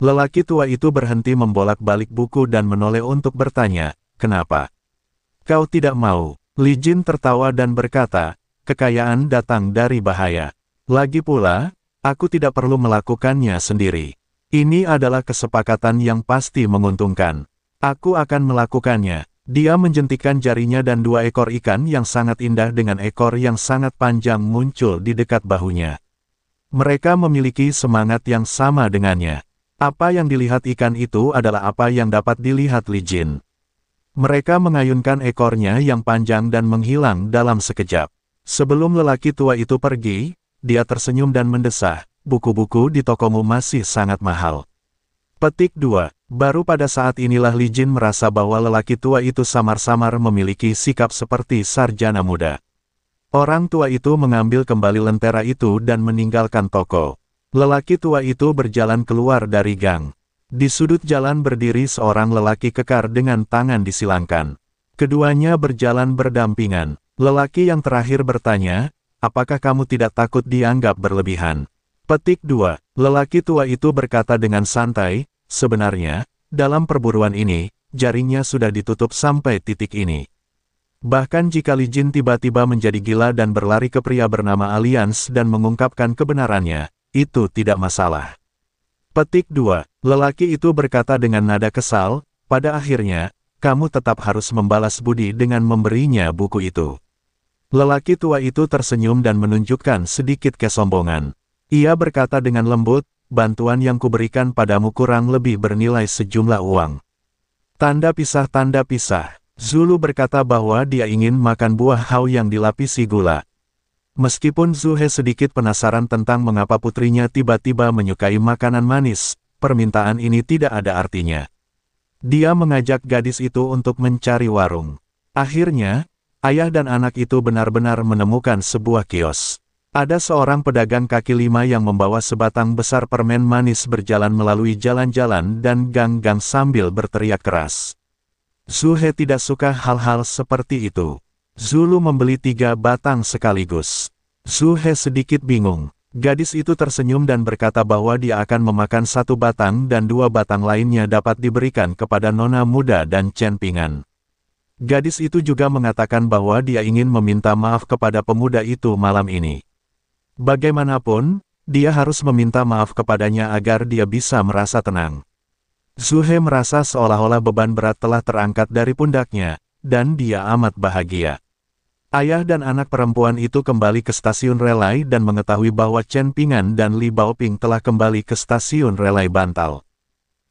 Lelaki tua itu berhenti membolak-balik buku dan menoleh untuk bertanya, kenapa? Kau tidak mau. Li Jin tertawa dan berkata, kekayaan datang dari bahaya. Lagi pula, aku tidak perlu melakukannya sendiri. Ini adalah kesepakatan yang pasti menguntungkan. Aku akan melakukannya. Dia menjentikan jarinya dan dua ekor ikan yang sangat indah dengan ekor yang sangat panjang muncul di dekat bahunya. Mereka memiliki semangat yang sama dengannya. Apa yang dilihat ikan itu adalah apa yang dapat dilihat Li Jin. Mereka mengayunkan ekornya yang panjang dan menghilang dalam sekejap. Sebelum lelaki tua itu pergi, dia tersenyum dan mendesah, buku-buku di tokomu masih sangat mahal. Petik 2. Baru pada saat inilah Li Jin merasa bahwa lelaki tua itu samar-samar memiliki sikap seperti sarjana muda. Orang tua itu mengambil kembali lentera itu dan meninggalkan toko. Lelaki tua itu berjalan keluar dari gang. Di sudut jalan berdiri seorang lelaki kekar dengan tangan disilangkan. Keduanya berjalan berdampingan. Lelaki yang terakhir bertanya, apakah kamu tidak takut dianggap berlebihan? Petik 2. Lelaki tua itu berkata dengan santai, sebenarnya, dalam perburuan ini, jaringnya sudah ditutup sampai titik ini. Bahkan jika Li Jin tiba-tiba menjadi gila dan berlari ke pria bernama Alians dan mengungkapkan kebenarannya, itu tidak masalah. Petik 2. Lelaki itu berkata dengan nada kesal, pada akhirnya, kamu tetap harus membalas budi dengan memberinya buku itu. Lelaki tua itu tersenyum dan menunjukkan sedikit kesombongan. Ia berkata dengan lembut, bantuan yang kuberikan padamu kurang lebih bernilai sejumlah uang. Tanda pisah tanda pisah, Zulu berkata bahwa dia ingin makan buah hau yang dilapisi gula. Meskipun Zuhe sedikit penasaran tentang mengapa putrinya tiba-tiba menyukai makanan manis, permintaan ini tidak ada artinya. Dia mengajak gadis itu untuk mencari warung. Akhirnya, ayah dan anak itu benar-benar menemukan sebuah kios. Ada seorang pedagang kaki lima yang membawa sebatang besar permen manis berjalan melalui jalan-jalan dan gang-gang sambil berteriak keras. Zuhe tidak suka hal-hal seperti itu. Zulu membeli tiga batang sekaligus. Zuhe sedikit bingung. Gadis itu tersenyum dan berkata bahwa dia akan memakan satu batang dan dua batang lainnya dapat diberikan kepada nona muda dan Chen Pingan. Gadis itu juga mengatakan bahwa dia ingin meminta maaf kepada pemuda itu malam ini. Bagaimanapun, dia harus meminta maaf kepadanya agar dia bisa merasa tenang. Zuhe merasa seolah-olah beban berat telah terangkat dari pundaknya, dan dia amat bahagia. Ayah dan anak perempuan itu kembali ke stasiun relai dan mengetahui bahwa Chen Pingan dan Li Baoping telah kembali ke stasiun relai Bantal.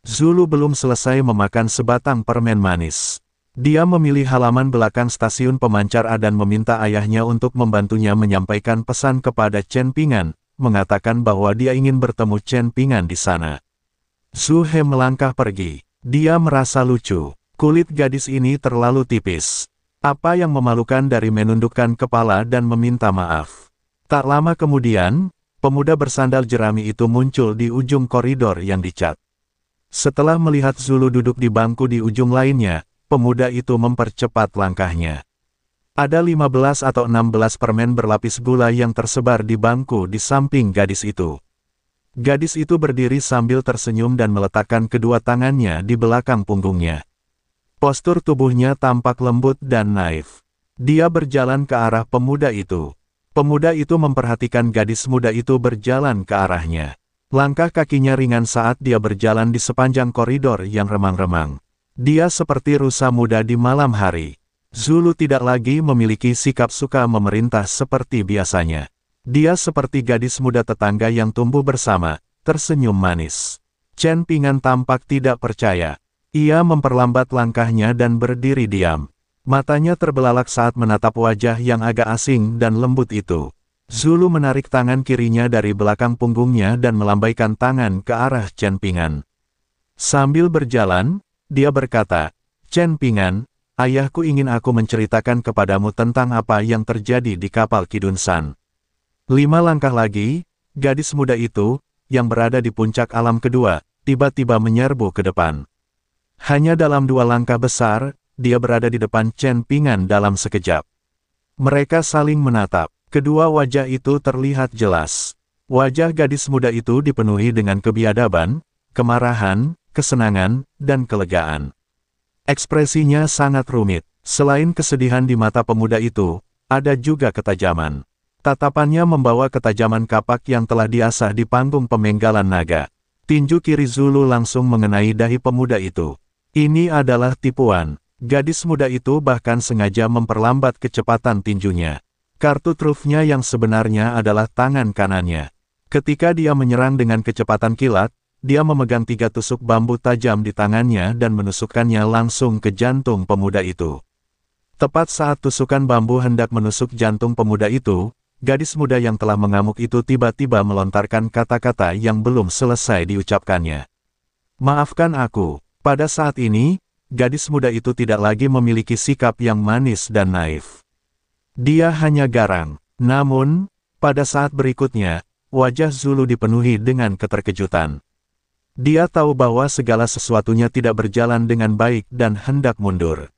Zulu belum selesai memakan sebatang permen manis. Dia memilih halaman belakang stasiun pemancar A dan meminta ayahnya untuk membantunya menyampaikan pesan kepada Chen Pingan, mengatakan bahwa dia ingin bertemu Chen Pingan di sana. Su He melangkah pergi. Dia merasa lucu. Kulit gadis ini terlalu tipis. Apa yang memalukan dari menundukkan kepala dan meminta maaf. Tak lama kemudian, pemuda bersandal jerami itu muncul di ujung koridor yang dicat. Setelah melihat Zulu duduk di bangku di ujung lainnya, pemuda itu mempercepat langkahnya. Ada 15 atau 16 permen berlapis gula yang tersebar di bangku di samping gadis itu. Gadis itu berdiri sambil tersenyum dan meletakkan kedua tangannya di belakang punggungnya. Postur tubuhnya tampak lembut dan naif. Dia berjalan ke arah pemuda itu. Pemuda itu memperhatikan gadis muda itu berjalan ke arahnya. Langkah kakinya ringan saat dia berjalan di sepanjang koridor yang remang-remang. Dia seperti rusa muda di malam hari. Zulu tidak lagi memiliki sikap suka memerintah seperti biasanya. Dia seperti gadis muda tetangga yang tumbuh bersama, tersenyum manis. Chen Pingan tampak tidak percaya. Ia memperlambat langkahnya dan berdiri diam. Matanya terbelalak saat menatap wajah yang agak asing dan lembut itu. Zulu menarik tangan kirinya dari belakang punggungnya dan melambaikan tangan ke arah Chen Pingan. Sambil berjalan, dia berkata, Chen Pingan, ayahku ingin aku menceritakan kepadamu tentang apa yang terjadi di kapal Kidun San. Lima langkah lagi, gadis muda itu, yang berada di puncak alam kedua, tiba-tiba menyerbu ke depan. Hanya dalam dua langkah besar, dia berada di depan Chen Pingan dalam sekejap. Mereka saling menatap. Kedua wajah itu terlihat jelas. Wajah gadis muda itu dipenuhi dengan kebiadaban, kemarahan, kesenangan, dan kelegaan. Ekspresinya sangat rumit. Selain kesedihan di mata pemuda itu, ada juga ketajaman. Tatapannya membawa ketajaman kapak yang telah diasah di panggung pemenggalan naga. Tinju kiri Zulu langsung mengenai dahi pemuda itu. Ini adalah tipuan. Gadis muda itu bahkan sengaja memperlambat kecepatan tinjunya. Kartu trufnya yang sebenarnya adalah tangan kanannya. Ketika dia menyerang dengan kecepatan kilat, dia memegang tiga tusuk bambu tajam di tangannya dan menusukkannya langsung ke jantung pemuda itu. Tepat saat tusukan bambu hendak menusuk jantung pemuda itu, gadis muda yang telah mengamuk itu tiba-tiba melontarkan kata-kata yang belum selesai diucapkannya. Maafkan aku, pada saat ini, gadis muda itu tidak lagi memiliki sikap yang manis dan naif. Dia hanya garang, namun, pada saat berikutnya, wajah Zulu dipenuhi dengan keterkejutan. Dia tahu bahwa segala sesuatunya tidak berjalan dengan baik dan hendak mundur.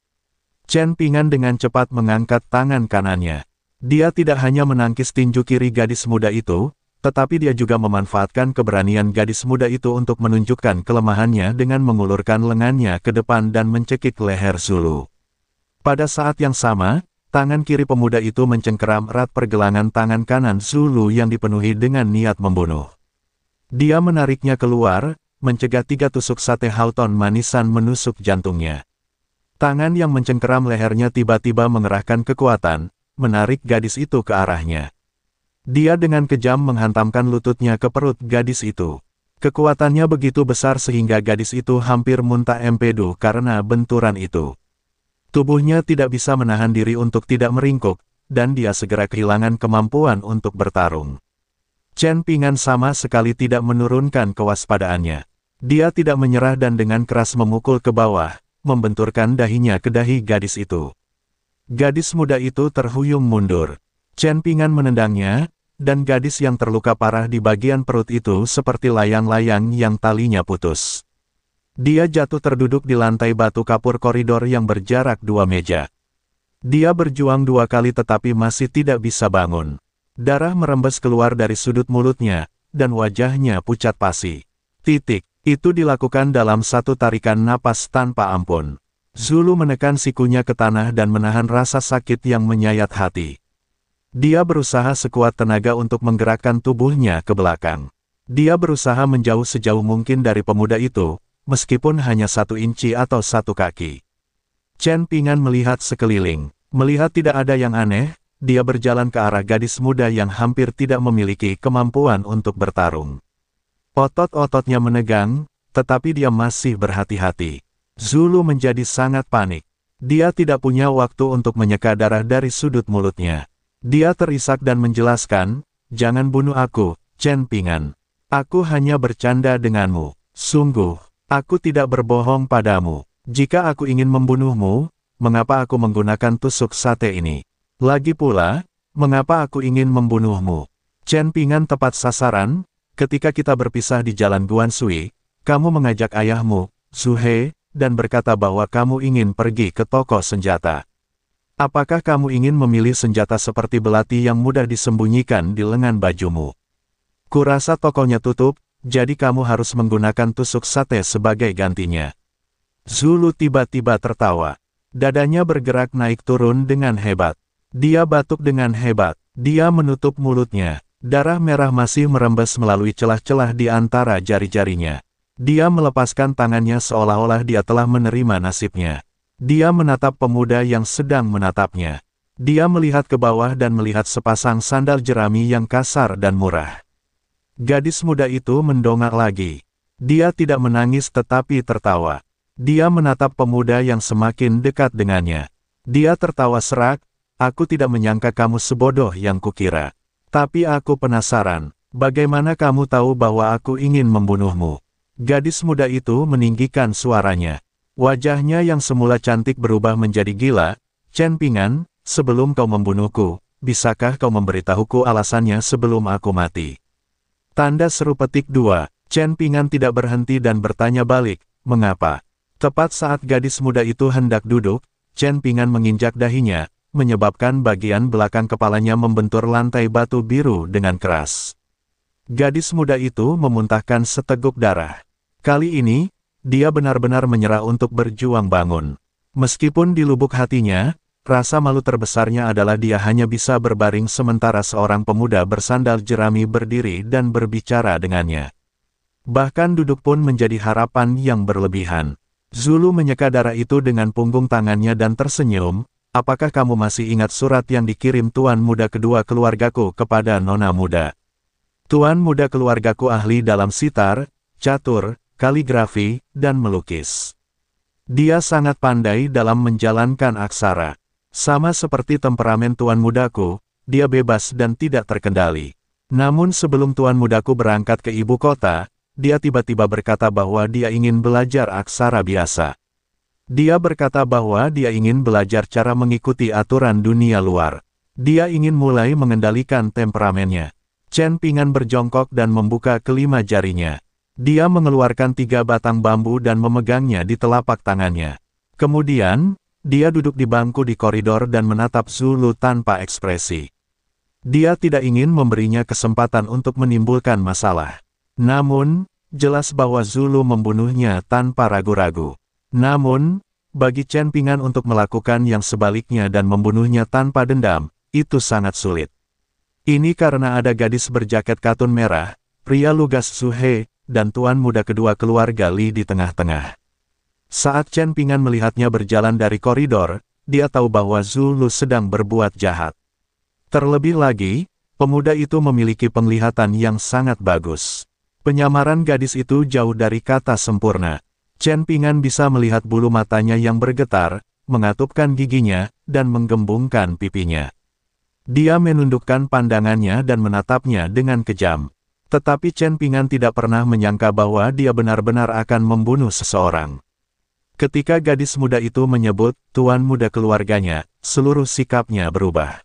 Chen Pingan dengan cepat mengangkat tangan kanannya. Dia tidak hanya menangkis tinju kiri gadis muda itu, tetapi dia juga memanfaatkan keberanian gadis muda itu untuk menunjukkan kelemahannya dengan mengulurkan lengannya ke depan dan mencekik leher Zulu. Pada saat yang sama, tangan kiri pemuda itu mencengkeram erat pergelangan tangan kanan Zulu yang dipenuhi dengan niat membunuh. Dia menariknya keluar, mencegah tiga tusuk sate Houghton manisan menusuk jantungnya. Tangan yang mencengkeram lehernya tiba-tiba mengerahkan kekuatan, menarik gadis itu ke arahnya. Dia dengan kejam menghantamkan lututnya ke perut gadis itu. Kekuatannya begitu besar sehingga gadis itu hampir muntah empedu karena benturan itu. Tubuhnya tidak bisa menahan diri untuk tidak meringkuk, dan dia segera kehilangan kemampuan untuk bertarung. Chen Pingan sama sekali tidak menurunkan kewaspadaannya. Dia tidak menyerah dan dengan keras memukul ke bawah, membenturkan dahinya ke dahi gadis itu. Gadis muda itu terhuyung mundur. Chen Pingan menendangnya, dan gadis yang terluka parah di bagian perut itu seperti layang-layang yang talinya putus. Dia jatuh terduduk di lantai batu kapur koridor yang berjarak dua meja. Dia berjuang dua kali tetapi masih tidak bisa bangun. Darah merembes keluar dari sudut mulutnya, dan wajahnya pucat pasi. Titik. Itu dilakukan dalam satu tarikan napas tanpa ampun. Zulu menekan sikunya ke tanah dan menahan rasa sakit yang menyayat hati. Dia berusaha sekuat tenaga untuk menggerakkan tubuhnya ke belakang. Dia berusaha menjauh sejauh mungkin dari pemuda itu, meskipun hanya satu inci atau satu kaki. Chen Pingan melihat sekeliling. Melihat tidak ada yang aneh, dia berjalan ke arah gadis muda yang hampir tidak memiliki kemampuan untuk bertarung. Otot-ototnya menegang, tetapi dia masih berhati-hati. Zulu menjadi sangat panik. Dia tidak punya waktu untuk menyeka darah dari sudut mulutnya. Dia terisak dan menjelaskan, Jangan bunuh aku, Chen Pingan. Aku hanya bercanda denganmu. Sungguh, aku tidak berbohong padamu. Jika aku ingin membunuhmu, mengapa aku menggunakan tusuk sate ini? Lagi pula, mengapa aku ingin membunuhmu? Chen Pingan tepat sasaran, Ketika kita berpisah di jalan Guan Guansui, kamu mengajak ayahmu, Suhe, dan berkata bahwa kamu ingin pergi ke toko senjata. Apakah kamu ingin memilih senjata seperti belati yang mudah disembunyikan di lengan bajumu? Kurasa tokonya tutup, jadi kamu harus menggunakan tusuk sate sebagai gantinya. Zulu tiba-tiba tertawa. Dadanya bergerak naik turun dengan hebat. Dia batuk dengan hebat. Dia menutup mulutnya. Darah merah masih merembes melalui celah-celah di antara jari-jarinya. Dia melepaskan tangannya seolah-olah dia telah menerima nasibnya. Dia menatap pemuda yang sedang menatapnya. Dia melihat ke bawah dan melihat sepasang sandal jerami yang kasar dan murah. Gadis muda itu mendongak lagi. Dia tidak menangis tetapi tertawa. Dia menatap pemuda yang semakin dekat dengannya. Dia tertawa serak, aku tidak menyangka kamu sebodoh yang kukira. Tapi aku penasaran, bagaimana kamu tahu bahwa aku ingin membunuhmu? Gadis muda itu meninggikan suaranya. Wajahnya yang semula cantik berubah menjadi gila. Chen Pingan, sebelum kau membunuhku, bisakah kau memberitahuku alasannya sebelum aku mati? Tanda seru petik dua, Chen Pingan tidak berhenti dan bertanya balik, mengapa? Tepat saat gadis muda itu hendak duduk, Chen Pingan menginjak dahinya, menyebabkan bagian belakang kepalanya membentur lantai batu biru dengan keras. Gadis muda itu memuntahkan seteguk darah. Kali ini, dia benar-benar menyerah untuk berjuang bangun. Meskipun di lubuk hatinya, rasa malu terbesarnya adalah dia hanya bisa berbaring sementara seorang pemuda bersandal jerami berdiri dan berbicara dengannya. Bahkan duduk pun menjadi harapan yang berlebihan. Zulu menyeka darah itu dengan punggung tangannya dan tersenyum, apakah kamu masih ingat surat yang dikirim Tuan Muda kedua keluargaku kepada Nona Muda? Tuan Muda keluargaku ahli dalam sitar, catur, kaligrafi, dan melukis. Dia sangat pandai dalam menjalankan aksara. Sama seperti temperamen Tuan Mudaku, dia bebas dan tidak terkendali. Namun sebelum Tuan Mudaku berangkat ke ibu kota, dia tiba-tiba berkata bahwa dia ingin belajar aksara biasa. Dia berkata bahwa dia ingin belajar cara mengikuti aturan dunia luar. Dia ingin mulai mengendalikan temperamennya. Chen Pingan berjongkok dan membuka kelima jarinya. Dia mengeluarkan tiga batang bambu dan memegangnya di telapak tangannya. Kemudian, dia duduk di bangku di koridor dan menatap Zulu tanpa ekspresi. Dia tidak ingin memberinya kesempatan untuk menimbulkan masalah. Namun, jelas bahwa Zulu membunuhnya tanpa ragu-ragu. Namun, bagi Chen Pingan untuk melakukan yang sebaliknya dan membunuhnya tanpa dendam, itu sangat sulit. Ini karena ada gadis berjaket katun merah, pria lugas Suhe, dan tuan muda kedua keluarga Li di tengah-tengah. Saat Chen Pingan melihatnya berjalan dari koridor, dia tahu bahwa Zulu sedang berbuat jahat. Terlebih lagi, pemuda itu memiliki penglihatan yang sangat bagus. Penyamaran gadis itu jauh dari kata sempurna. Chen Pingan bisa melihat bulu matanya yang bergetar, mengatupkan giginya, dan menggembungkan pipinya. Dia menundukkan pandangannya dan menatapnya dengan kejam. Tetapi Chen Pingan tidak pernah menyangka bahwa dia benar-benar akan membunuh seseorang. Ketika gadis muda itu menyebut tuan muda keluarganya, seluruh sikapnya berubah.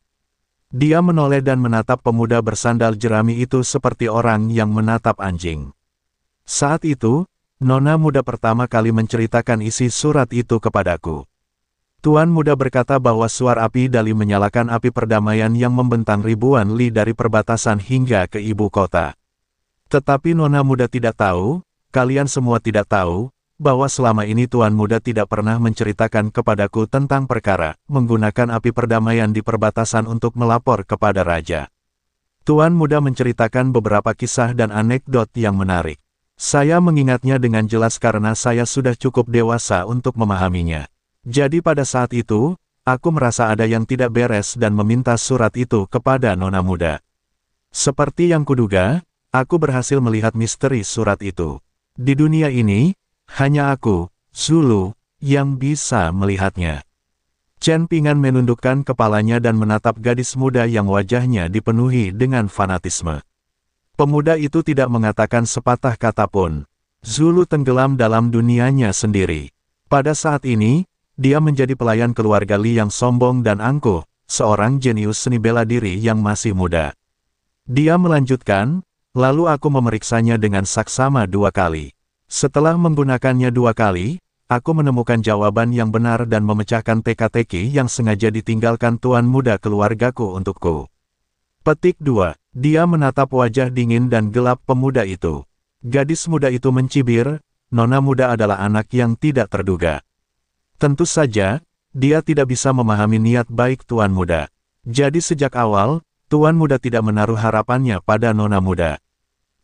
Dia menoleh dan menatap pemuda bersandal jerami itu seperti orang yang menatap anjing. Saat itu, Nona muda pertama kali menceritakan isi surat itu kepadaku. Tuan muda berkata bahwa suar api Dali menyalakan api perdamaian yang membentang ribuan li dari perbatasan hingga ke ibu kota. Tetapi Nona muda tidak tahu, kalian semua tidak tahu, bahwa selama ini Tuan Muda tidak pernah menceritakan kepadaku tentang perkara menggunakan api perdamaian di perbatasan untuk melapor kepada Raja. Tuan Muda menceritakan beberapa kisah dan anekdot yang menarik. Saya mengingatnya dengan jelas karena saya sudah cukup dewasa untuk memahaminya. Jadi pada saat itu, aku merasa ada yang tidak beres dan meminta surat itu kepada nona muda. Seperti yang kuduga, aku berhasil melihat misteri surat itu. Di dunia ini, hanya aku, Zulu, yang bisa melihatnya. Chen Pingan menundukkan kepalanya dan menatap gadis muda yang wajahnya dipenuhi dengan fanatisme. Pemuda itu tidak mengatakan sepatah kata pun. Zulu tenggelam dalam dunianya sendiri. Pada saat ini, dia menjadi pelayan keluarga Li yang sombong dan angkuh, seorang jenius seni bela diri yang masih muda. Dia melanjutkan, lalu aku memeriksanya dengan saksama dua kali. Setelah menggunakannya dua kali, aku menemukan jawaban yang benar dan memecahkan teka-teki yang sengaja ditinggalkan tuan muda keluargaku untukku. Petik 2. Dia menatap wajah dingin dan gelap pemuda itu. Gadis muda itu mencibir, nona muda adalah anak yang tidak terduga. Tentu saja, dia tidak bisa memahami niat baik tuan muda. Jadi sejak awal, tuan muda tidak menaruh harapannya pada nona muda.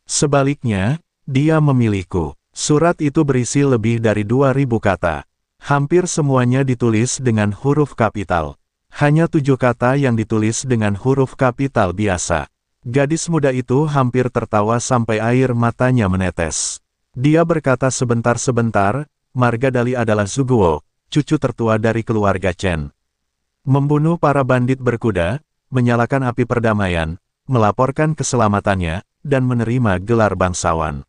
Sebaliknya, dia memilihku. Surat itu berisi lebih dari 2000 kata. Hampir semuanya ditulis dengan huruf kapital. Hanya tujuh kata yang ditulis dengan huruf kapital biasa. Gadis muda itu hampir tertawa sampai air matanya menetes. Dia berkata sebentar-sebentar, Marga Dali adalah Zuguo, cucu tertua dari keluarga Chen. Membunuh para bandit berkuda, menyalakan api perdamaian, melaporkan keselamatannya, dan menerima gelar bangsawan.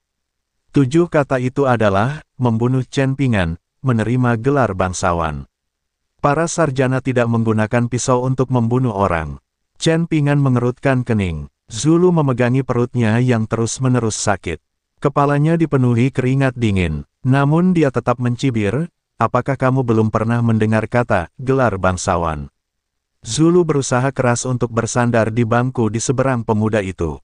Tujuh kata itu adalah, membunuh Chen Pingan, menerima gelar bangsawan. Para sarjana tidak menggunakan pisau untuk membunuh orang. Chen Pingan mengerutkan kening. Zulu memegangi perutnya yang terus-menerus sakit. Kepalanya dipenuhi keringat dingin. Namun dia tetap mencibir, apakah kamu belum pernah mendengar kata, gelar bangsawan? Zulu berusaha keras untuk bersandar di bangku di seberang pemuda itu.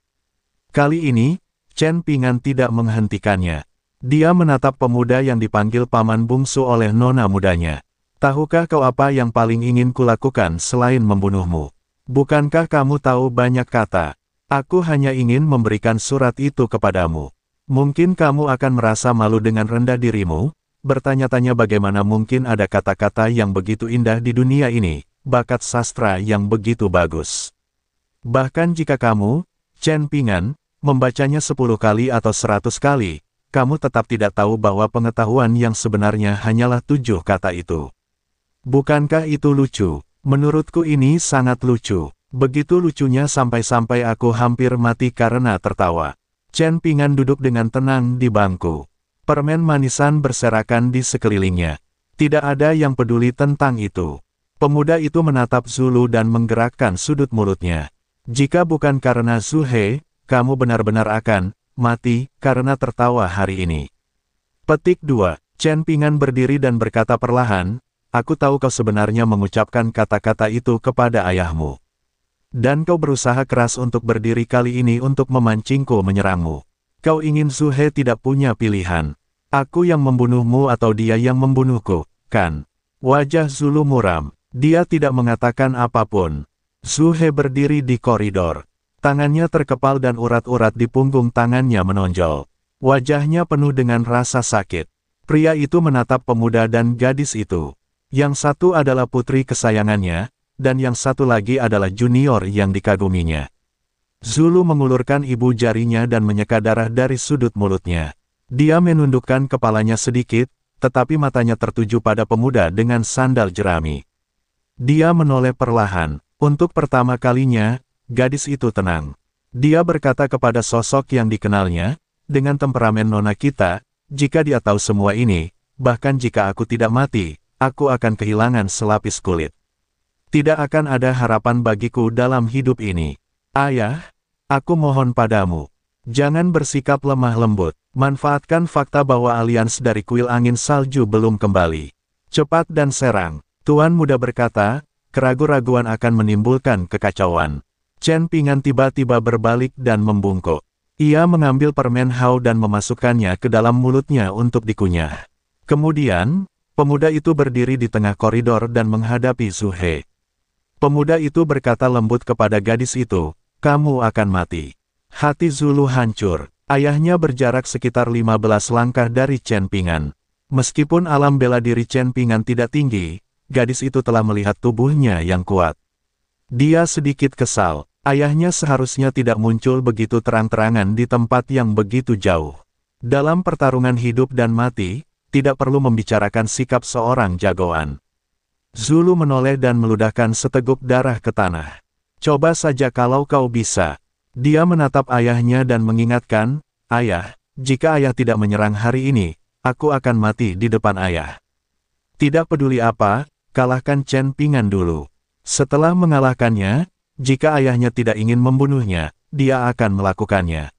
Kali ini, Chen Pingan tidak menghentikannya. Dia menatap pemuda yang dipanggil paman bungsu oleh nona mudanya. Tahukah kau apa yang paling ingin kulakukan selain membunuhmu? Bukankah kamu tahu banyak kata? Aku hanya ingin memberikan surat itu kepadamu. Mungkin kamu akan merasa malu dengan rendah dirimu, bertanya-tanya bagaimana mungkin ada kata-kata yang begitu indah di dunia ini, bakat sastra yang begitu bagus. Bahkan jika kamu, Chen Pingan, membacanya sepuluh kali atau seratus kali, kamu tetap tidak tahu bahwa pengetahuan yang sebenarnya hanyalah tujuh kata itu. Bukankah itu lucu? Menurutku ini sangat lucu. Begitu lucunya sampai-sampai aku hampir mati karena tertawa. Chen Pingan duduk dengan tenang di bangku. Permen manisan berserakan di sekelilingnya. Tidak ada yang peduli tentang itu. Pemuda itu menatap Zulu dan menggerakkan sudut mulutnya. Jika bukan karena Zuhe, kamu benar-benar akan mati karena tertawa hari ini. Petik 2. Chen Pingan berdiri dan berkata perlahan, Aku tahu kau sebenarnya mengucapkan kata-kata itu kepada ayahmu. Dan kau berusaha keras untuk berdiri kali ini untuk memancingku menyerangmu. Kau ingin Suhe tidak punya pilihan. Aku yang membunuhmu atau dia yang membunuhku, kan? Wajah Zulu muram. Dia tidak mengatakan apapun. Suhe berdiri di koridor. Tangannya terkepal dan urat-urat di punggung tangannya menonjol. Wajahnya penuh dengan rasa sakit. Pria itu menatap pemuda dan gadis itu. Yang satu adalah putri kesayangannya, dan yang satu lagi adalah junior yang dikaguminya. Zulu mengulurkan ibu jarinya dan menyeka darah dari sudut mulutnya. Dia menundukkan kepalanya sedikit, tetapi matanya tertuju pada pemuda dengan sandal jerami. Dia menoleh perlahan. Untuk pertama kalinya, gadis itu tenang. Dia berkata kepada sosok yang dikenalnya, dengan temperamen nona kita, jika dia tahu semua ini, bahkan jika aku tidak mati, aku akan kehilangan selapis kulit. Tidak akan ada harapan bagiku dalam hidup ini. Ayah, aku mohon padamu. Jangan bersikap lemah lembut. Manfaatkan fakta bahwa alians dari kuil angin salju belum kembali. Cepat dan serang. Tuan muda berkata, keragu-raguan akan menimbulkan kekacauan. Chen Pingan tiba-tiba berbalik dan membungkuk. Ia mengambil permen hau dan memasukkannya ke dalam mulutnya untuk dikunyah. Kemudian, Pemuda itu berdiri di tengah koridor dan menghadapi Zuhe. Pemuda itu berkata lembut kepada gadis itu, kamu akan mati. Hati Zulu hancur. Ayahnya berjarak sekitar 15 langkah dari Chen Pingan. Meskipun alam bela diri Chen Pingan tidak tinggi, gadis itu telah melihat tubuhnya yang kuat. Dia sedikit kesal, ayahnya seharusnya tidak muncul begitu terang-terangan di tempat yang begitu jauh. Dalam pertarungan hidup dan mati, tidak perlu membicarakan sikap seorang jagoan. Zulu menoleh dan meludahkan seteguk darah ke tanah. Coba saja kalau kau bisa. Dia menatap ayahnya dan mengingatkan, Ayah, jika ayah tidak menyerang hari ini, aku akan mati di depan ayah. Tidak peduli apa, kalahkan Chen Pingan dulu. Setelah mengalahkannya, jika ayahnya tidak ingin membunuhnya, dia akan melakukannya.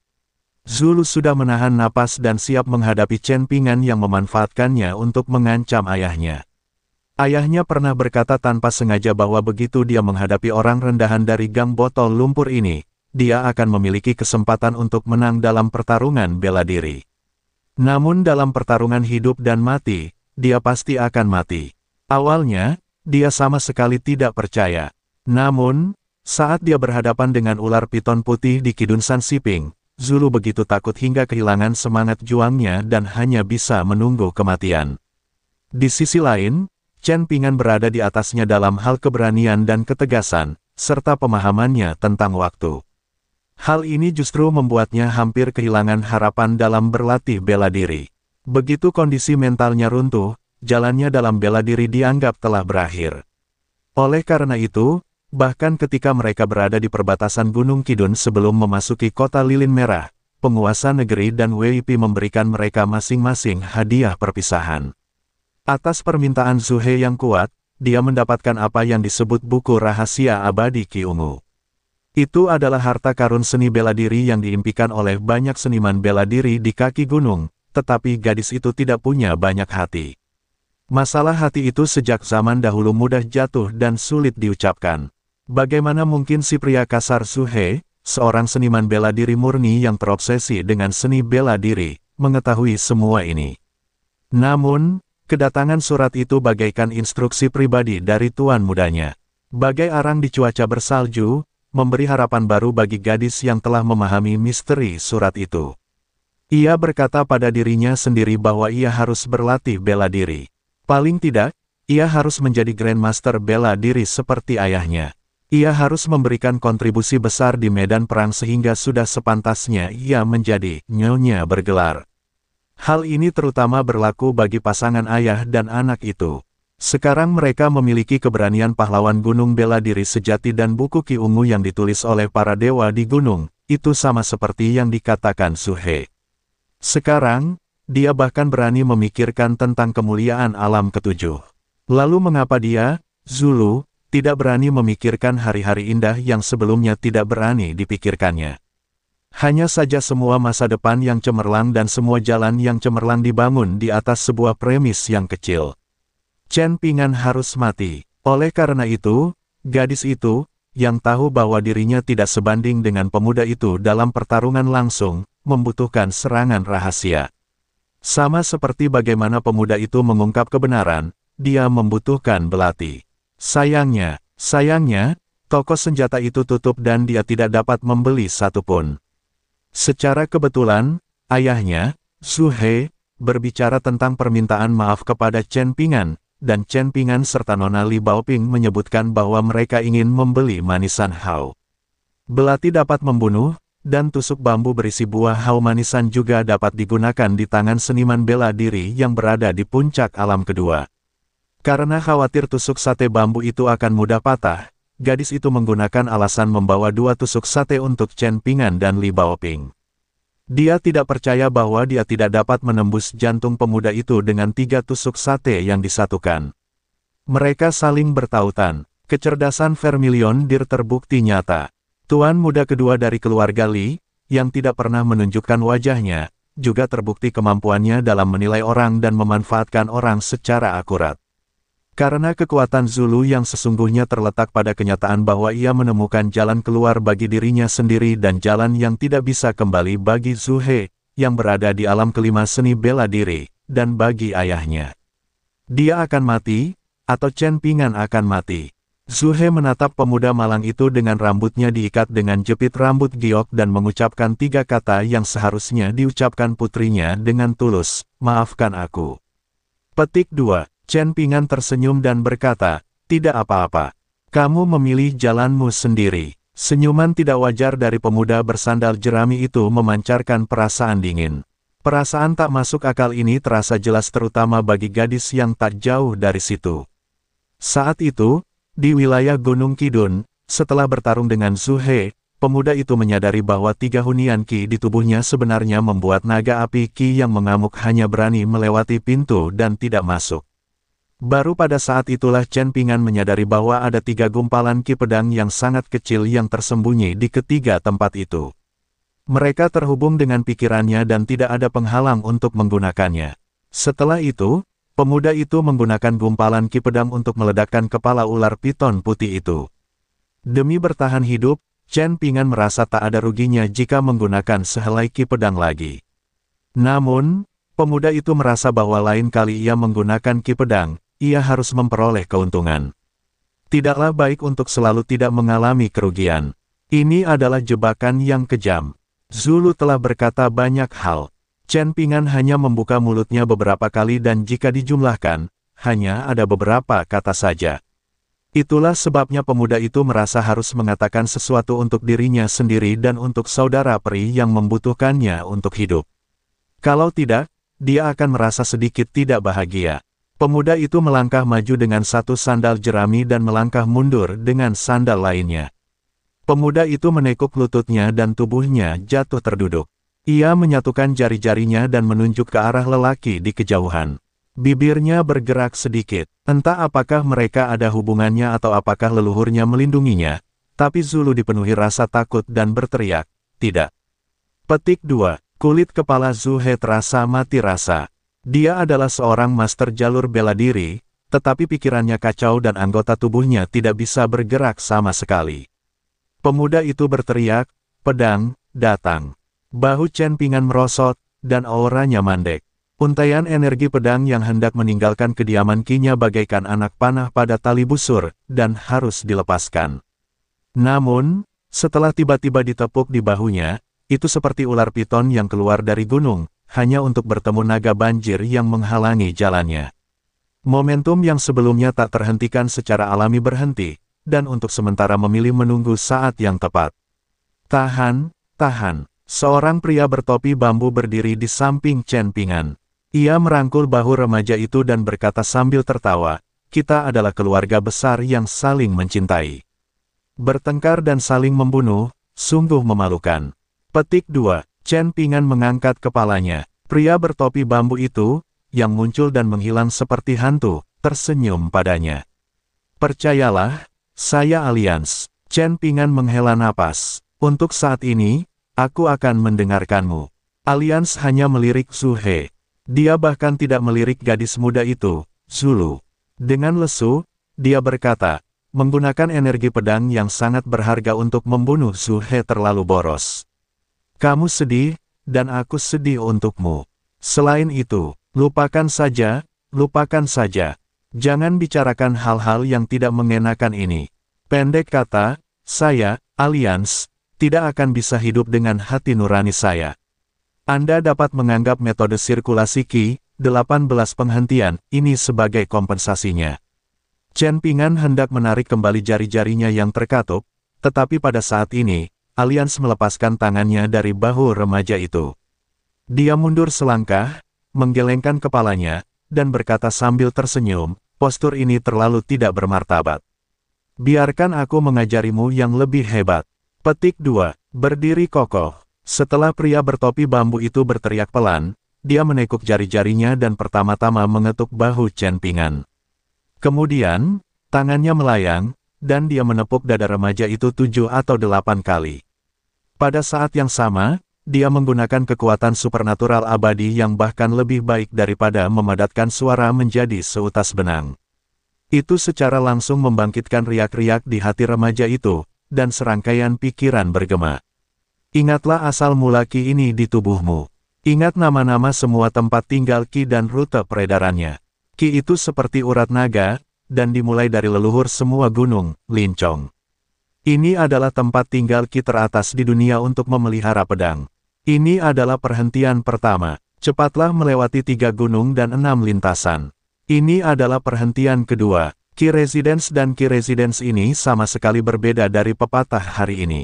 Zulu sudah menahan napas dan siap menghadapi Chen Pingan yang memanfaatkannya untuk mengancam ayahnya. Ayahnya pernah berkata tanpa sengaja bahwa begitu dia menghadapi orang rendahan dari gang botol lumpur ini, dia akan memiliki kesempatan untuk menang dalam pertarungan bela diri. Namun dalam pertarungan hidup dan mati, dia pasti akan mati. Awalnya, dia sama sekali tidak percaya. Namun, saat dia berhadapan dengan ular piton putih di Kidun San Siping, Zulu begitu takut hingga kehilangan semangat juangnya dan hanya bisa menunggu kematian. Di sisi lain, Chen Pingan berada di atasnya dalam hal keberanian dan ketegasan, serta pemahamannya tentang waktu. Hal ini justru membuatnya hampir kehilangan harapan dalam berlatih bela diri. Begitu kondisi mentalnya runtuh, jalannya dalam bela diri dianggap telah berakhir. Oleh karena itu, Bahkan ketika mereka berada di perbatasan Gunung Kidun sebelum memasuki kota Lilin Merah, penguasa negeri dan WIP memberikan mereka masing-masing hadiah perpisahan. Atas permintaan Zuhe yang kuat, dia mendapatkan apa yang disebut buku rahasia abadi Ki Itu adalah harta karun seni bela diri yang diimpikan oleh banyak seniman bela diri di kaki gunung, tetapi gadis itu tidak punya banyak hati. Masalah hati itu sejak zaman dahulu mudah jatuh dan sulit diucapkan. Bagaimana mungkin si pria kasar Suhe, seorang seniman bela diri murni yang terobsesi dengan seni bela diri, mengetahui semua ini? Namun, kedatangan surat itu bagaikan instruksi pribadi dari tuan mudanya. Bagai arang di cuaca bersalju, memberi harapan baru bagi gadis yang telah memahami misteri surat itu. Ia berkata pada dirinya sendiri bahwa ia harus berlatih bela diri. Paling tidak, ia harus menjadi grandmaster bela diri seperti ayahnya. Ia harus memberikan kontribusi besar di medan perang sehingga sudah sepantasnya ia menjadi nyonya bergelar. Hal ini terutama berlaku bagi pasangan ayah dan anak itu. Sekarang mereka memiliki keberanian pahlawan gunung bela diri sejati dan buku Ki Ungu yang ditulis oleh para dewa di gunung, itu sama seperti yang dikatakan Suhe. Sekarang, dia bahkan berani memikirkan tentang kemuliaan alam ketujuh. Lalu mengapa dia, Zulu, tidak berani memikirkan hari-hari indah yang sebelumnya tidak berani dipikirkannya. Hanya saja semua masa depan yang cemerlang dan semua jalan yang cemerlang dibangun di atas sebuah premis yang kecil. Chen Pingan harus mati. Oleh karena itu, gadis itu, yang tahu bahwa dirinya tidak sebanding dengan pemuda itu dalam pertarungan langsung, membutuhkan serangan rahasia. Sama seperti bagaimana pemuda itu mengungkap kebenaran, dia membutuhkan belati. Sayangnya, sayangnya, toko senjata itu tutup dan dia tidak dapat membeli satupun. Secara kebetulan, ayahnya, Su He, berbicara tentang permintaan maaf kepada Chen Pingan, dan Chen Pingan serta Nona Li Baoping menyebutkan bahwa mereka ingin membeli manisan hao. Belati dapat membunuh, dan tusuk bambu berisi buah hau manisan juga dapat digunakan di tangan seniman bela diri yang berada di puncak alam kedua. Karena khawatir tusuk sate bambu itu akan mudah patah, gadis itu menggunakan alasan membawa dua tusuk sate untuk Chen Pingan dan Li Baoping. Dia tidak percaya bahwa dia tidak dapat menembus jantung pemuda itu dengan tiga tusuk sate yang disatukan. Mereka saling bertautan. Kecerdasan Vermilion Dir terbukti nyata. Tuan muda kedua dari keluarga Li, yang tidak pernah menunjukkan wajahnya, juga terbukti kemampuannya dalam menilai orang dan memanfaatkan orang secara akurat. Karena kekuatan Zulu yang sesungguhnya terletak pada kenyataan bahwa ia menemukan jalan keluar bagi dirinya sendiri dan jalan yang tidak bisa kembali bagi Zuhe, yang berada di alam kelima seni bela diri, dan bagi ayahnya. Dia akan mati, atau Chen Pingan akan mati. Zuhe menatap pemuda malang itu dengan rambutnya diikat dengan jepit rambut giok dan mengucapkan tiga kata yang seharusnya diucapkan putrinya dengan tulus, maafkan aku. Petik 2. Chen Pingan tersenyum dan berkata, tidak apa-apa. Kamu memilih jalanmu sendiri. Senyuman tidak wajar dari pemuda bersandal jerami itu memancarkan perasaan dingin. Perasaan tak masuk akal ini terasa jelas terutama bagi gadis yang tak jauh dari situ. Saat itu, di wilayah Gunung Kidun, setelah bertarung dengan Zuhe, pemuda itu menyadari bahwa tiga hunian Ki di tubuhnya sebenarnya membuat naga api Ki yang mengamuk hanya berani melewati pintu dan tidak masuk. Baru pada saat itulah Chen Pingan menyadari bahwa ada tiga gumpalan ki pedang yang sangat kecil yang tersembunyi di ketiga tempat itu. Mereka terhubung dengan pikirannya dan tidak ada penghalang untuk menggunakannya. Setelah itu, pemuda itu menggunakan gumpalan ki pedang untuk meledakkan kepala ular piton putih itu. Demi bertahan hidup, Chen Pingan merasa tak ada ruginya jika menggunakan sehelai ki pedang lagi. Namun, pemuda itu merasa bahwa lain kali ia menggunakan ki pedang, ia harus memperoleh keuntungan. Tidaklah baik untuk selalu tidak mengalami kerugian. Ini adalah jebakan yang kejam. Zulu telah berkata banyak hal. Chen Pingan hanya membuka mulutnya beberapa kali dan jika dijumlahkan, hanya ada beberapa kata saja. Itulah sebabnya pemuda itu merasa harus mengatakan sesuatu untuk dirinya sendiri dan untuk saudara peri yang membutuhkannya untuk hidup. Kalau tidak, dia akan merasa sedikit tidak bahagia. Pemuda itu melangkah maju dengan satu sandal jerami dan melangkah mundur dengan sandal lainnya. Pemuda itu menekuk lututnya dan tubuhnya jatuh terduduk. Ia menyatukan jari-jarinya dan menunjuk ke arah lelaki di kejauhan. Bibirnya bergerak sedikit. Entah apakah mereka ada hubungannya atau apakah leluhurnya melindunginya, tapi Zulu dipenuhi rasa takut dan berteriak, tidak. Petik 2. Kulit kepala Zuhe terasa mati rasa. Dia adalah seorang master jalur bela diri, tetapi pikirannya kacau dan anggota tubuhnya tidak bisa bergerak sama sekali. Pemuda itu berteriak, pedang, datang. Bahu Chen Pingan merosot, dan auranya mandek. Untaian energi pedang yang hendak meninggalkan kediaman Kinya bagaikan anak panah pada tali busur, dan harus dilepaskan. Namun, setelah tiba-tiba ditepuk di bahunya, itu seperti ular piton yang keluar dari gunung, hanya untuk bertemu naga banjir yang menghalangi jalannya. Momentum yang sebelumnya tak terhentikan secara alami berhenti, dan untuk sementara memilih menunggu saat yang tepat. Tahan, tahan. Seorang pria bertopi bambu berdiri di samping Chen Pingan. Ia merangkul bahu remaja itu dan berkata sambil tertawa, kita adalah keluarga besar yang saling mencintai. Bertengkar dan saling membunuh, sungguh memalukan. Petik 2. Chen Pingan mengangkat kepalanya. Pria bertopi bambu itu, yang muncul dan menghilang seperti hantu, tersenyum padanya. Percayalah, saya alians. Chen Pingan menghela napas. Untuk saat ini, aku akan mendengarkanmu. Alians hanya melirik Zhu He. Dia bahkan tidak melirik gadis muda itu, Zulu. Dengan lesu, dia berkata, menggunakan energi pedang yang sangat berharga untuk membunuh Zhu He terlalu boros. Kamu sedih, dan aku sedih untukmu. Selain itu, lupakan saja, lupakan saja. Jangan bicarakan hal-hal yang tidak mengenakan ini. Pendek kata, saya, Allianz, tidak akan bisa hidup dengan hati nurani saya. Anda dapat menganggap metode sirkulasi Qi, 18 penghentian, ini sebagai kompensasinya. Chen Pingan hendak menarik kembali jari-jarinya yang terkatup, tetapi pada saat ini, Alians melepaskan tangannya dari bahu remaja itu. Dia mundur selangkah, menggelengkan kepalanya, dan berkata sambil tersenyum, postur ini terlalu tidak bermartabat. Biarkan aku mengajarimu yang lebih hebat. Petik 2. Berdiri kokoh. Setelah pria bertopi bambu itu berteriak pelan, dia menekuk jari-jarinya dan pertama-tama mengetuk bahu Chen Pingan. Kemudian, tangannya melayang, dan dia menepuk dada remaja itu tujuh atau delapan kali. Pada saat yang sama, dia menggunakan kekuatan supernatural abadi yang bahkan lebih baik daripada memadatkan suara menjadi seutas benang. Itu secara langsung membangkitkan riak-riak di hati remaja itu, dan serangkaian pikiran bergema. Ingatlah asal mula Ki ini di tubuhmu. Ingat nama-nama semua tempat tinggal Ki dan rute peredarannya. Ki itu seperti urat naga, dan dimulai dari leluhur semua gunung, lincong. Ini adalah tempat tinggal Ki teratas di dunia untuk memelihara pedang. Ini adalah perhentian pertama. Cepatlah melewati tiga gunung dan enam lintasan. Ini adalah perhentian kedua. Ki Residence dan Ki Residence ini sama sekali berbeda dari pepatah hari ini.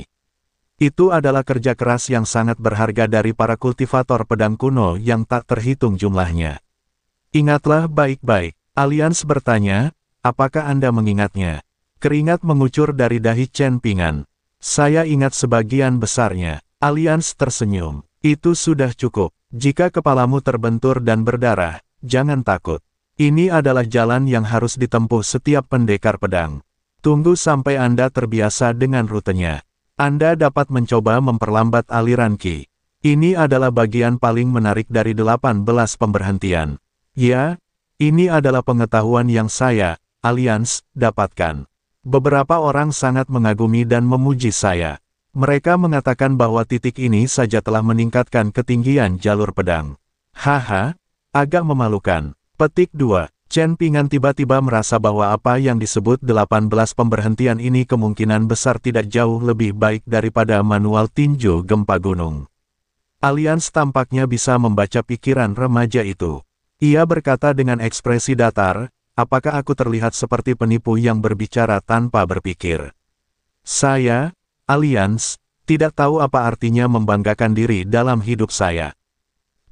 Itu adalah kerja keras yang sangat berharga dari para kultivator pedang kuno yang tak terhitung jumlahnya. Ingatlah baik-baik. Alians bertanya, apakah Anda mengingatnya? Keringat mengucur dari dahi Chen Pingan. Saya ingat sebagian besarnya. Alians tersenyum. Itu sudah cukup. Jika kepalamu terbentur dan berdarah, jangan takut. Ini adalah jalan yang harus ditempuh setiap pendekar pedang. Tunggu sampai Anda terbiasa dengan rutenya. Anda dapat mencoba memperlambat aliran Ki. Ini adalah bagian paling menarik dari 18 pemberhentian. Ya, ini adalah pengetahuan yang saya, Alians, dapatkan. Beberapa orang sangat mengagumi dan memuji saya. Mereka mengatakan bahwa titik ini saja telah meningkatkan ketinggian jalur pedang. Haha, agak memalukan. Petik 2. Chen Pingan tiba-tiba merasa bahwa apa yang disebut 18 pemberhentian ini kemungkinan besar tidak jauh lebih baik daripada manual tinju gempa gunung. Alians tampaknya bisa membaca pikiran remaja itu. Ia berkata dengan ekspresi datar, apakah aku terlihat seperti penipu yang berbicara tanpa berpikir? Saya, Allianz, tidak tahu apa artinya membanggakan diri dalam hidup saya.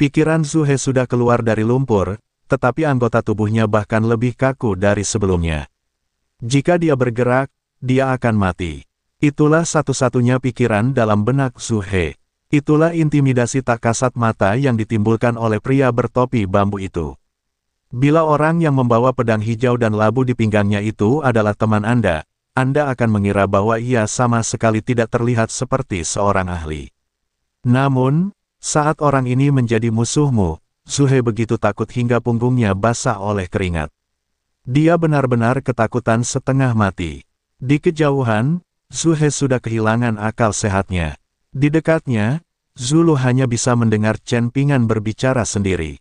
Pikiran Zuhe sudah keluar dari lumpur, tetapi anggota tubuhnya bahkan lebih kaku dari sebelumnya. Jika dia bergerak, dia akan mati. Itulah satu-satunya pikiran dalam benak Zuhe. Itulah intimidasi tak kasat mata yang ditimbulkan oleh pria bertopi bambu itu. Bila orang yang membawa pedang hijau dan labu di pinggangnya itu adalah teman Anda, Anda akan mengira bahwa ia sama sekali tidak terlihat seperti seorang ahli. Namun, saat orang ini menjadi musuhmu, Zuhe begitu takut hingga punggungnya basah oleh keringat. Dia benar-benar ketakutan setengah mati. Di kejauhan, Zuhe sudah kehilangan akal sehatnya. Di dekatnya, Zulu hanya bisa mendengar Chen Pingan berbicara sendiri.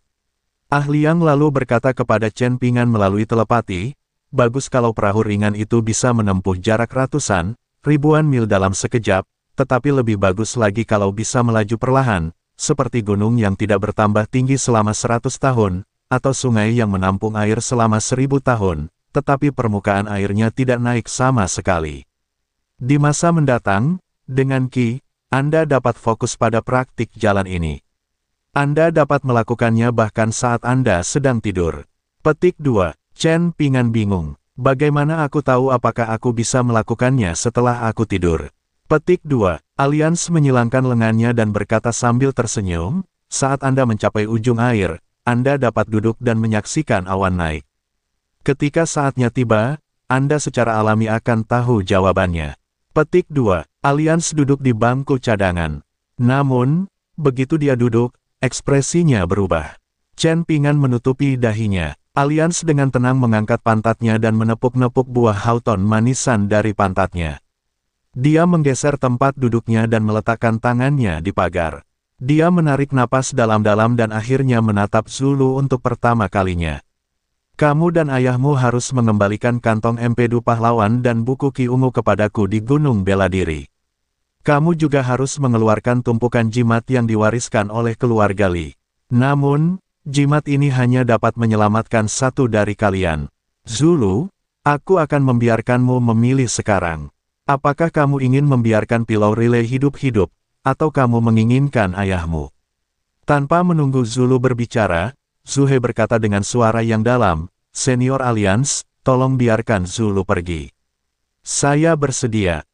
Ah Liang lalu berkata kepada Chen Pingan melalui telepati, bagus kalau perahu ringan itu bisa menempuh jarak ratusan, ribuan mil dalam sekejap, tetapi lebih bagus lagi kalau bisa melaju perlahan, seperti gunung yang tidak bertambah tinggi selama seratus tahun, atau sungai yang menampung air selama seribu tahun, tetapi permukaan airnya tidak naik sama sekali. Di masa mendatang, dengan Ki, Anda dapat fokus pada praktik jalan ini. Anda dapat melakukannya bahkan saat Anda sedang tidur. Petik 2. Chen Pingan bingung. Bagaimana aku tahu apakah aku bisa melakukannya setelah aku tidur? Petik 2. Alians menyilangkan lengannya dan berkata sambil tersenyum, saat Anda mencapai ujung air, Anda dapat duduk dan menyaksikan awan naik. Ketika saatnya tiba, Anda secara alami akan tahu jawabannya. Petik 2. Alians duduk di bangku cadangan. Namun, begitu dia duduk, Ekspresinya berubah. Chen Pingan menutupi dahinya. Alians dengan tenang mengangkat pantatnya dan menepuk-nepuk buah hauton manisan dari pantatnya. Dia menggeser tempat duduknya dan meletakkan tangannya di pagar. Dia menarik napas dalam-dalam dan akhirnya menatap Zulu untuk pertama kalinya. Kamu dan ayahmu harus mengembalikan kantong MP Du Pahlawan dan buku Ki Ungu kepadaku di Gunung Beladiri. Kamu juga harus mengeluarkan tumpukan jimat yang diwariskan oleh keluarga Li. Namun, jimat ini hanya dapat menyelamatkan satu dari kalian. Zulu, aku akan membiarkanmu memilih sekarang. Apakah kamu ingin membiarkan pilau relay hidup-hidup, atau kamu menginginkan ayahmu? Tanpa menunggu Zulu berbicara, Zuhe berkata dengan suara yang dalam, Senior Alliance, tolong biarkan Zulu pergi. Saya bersedia.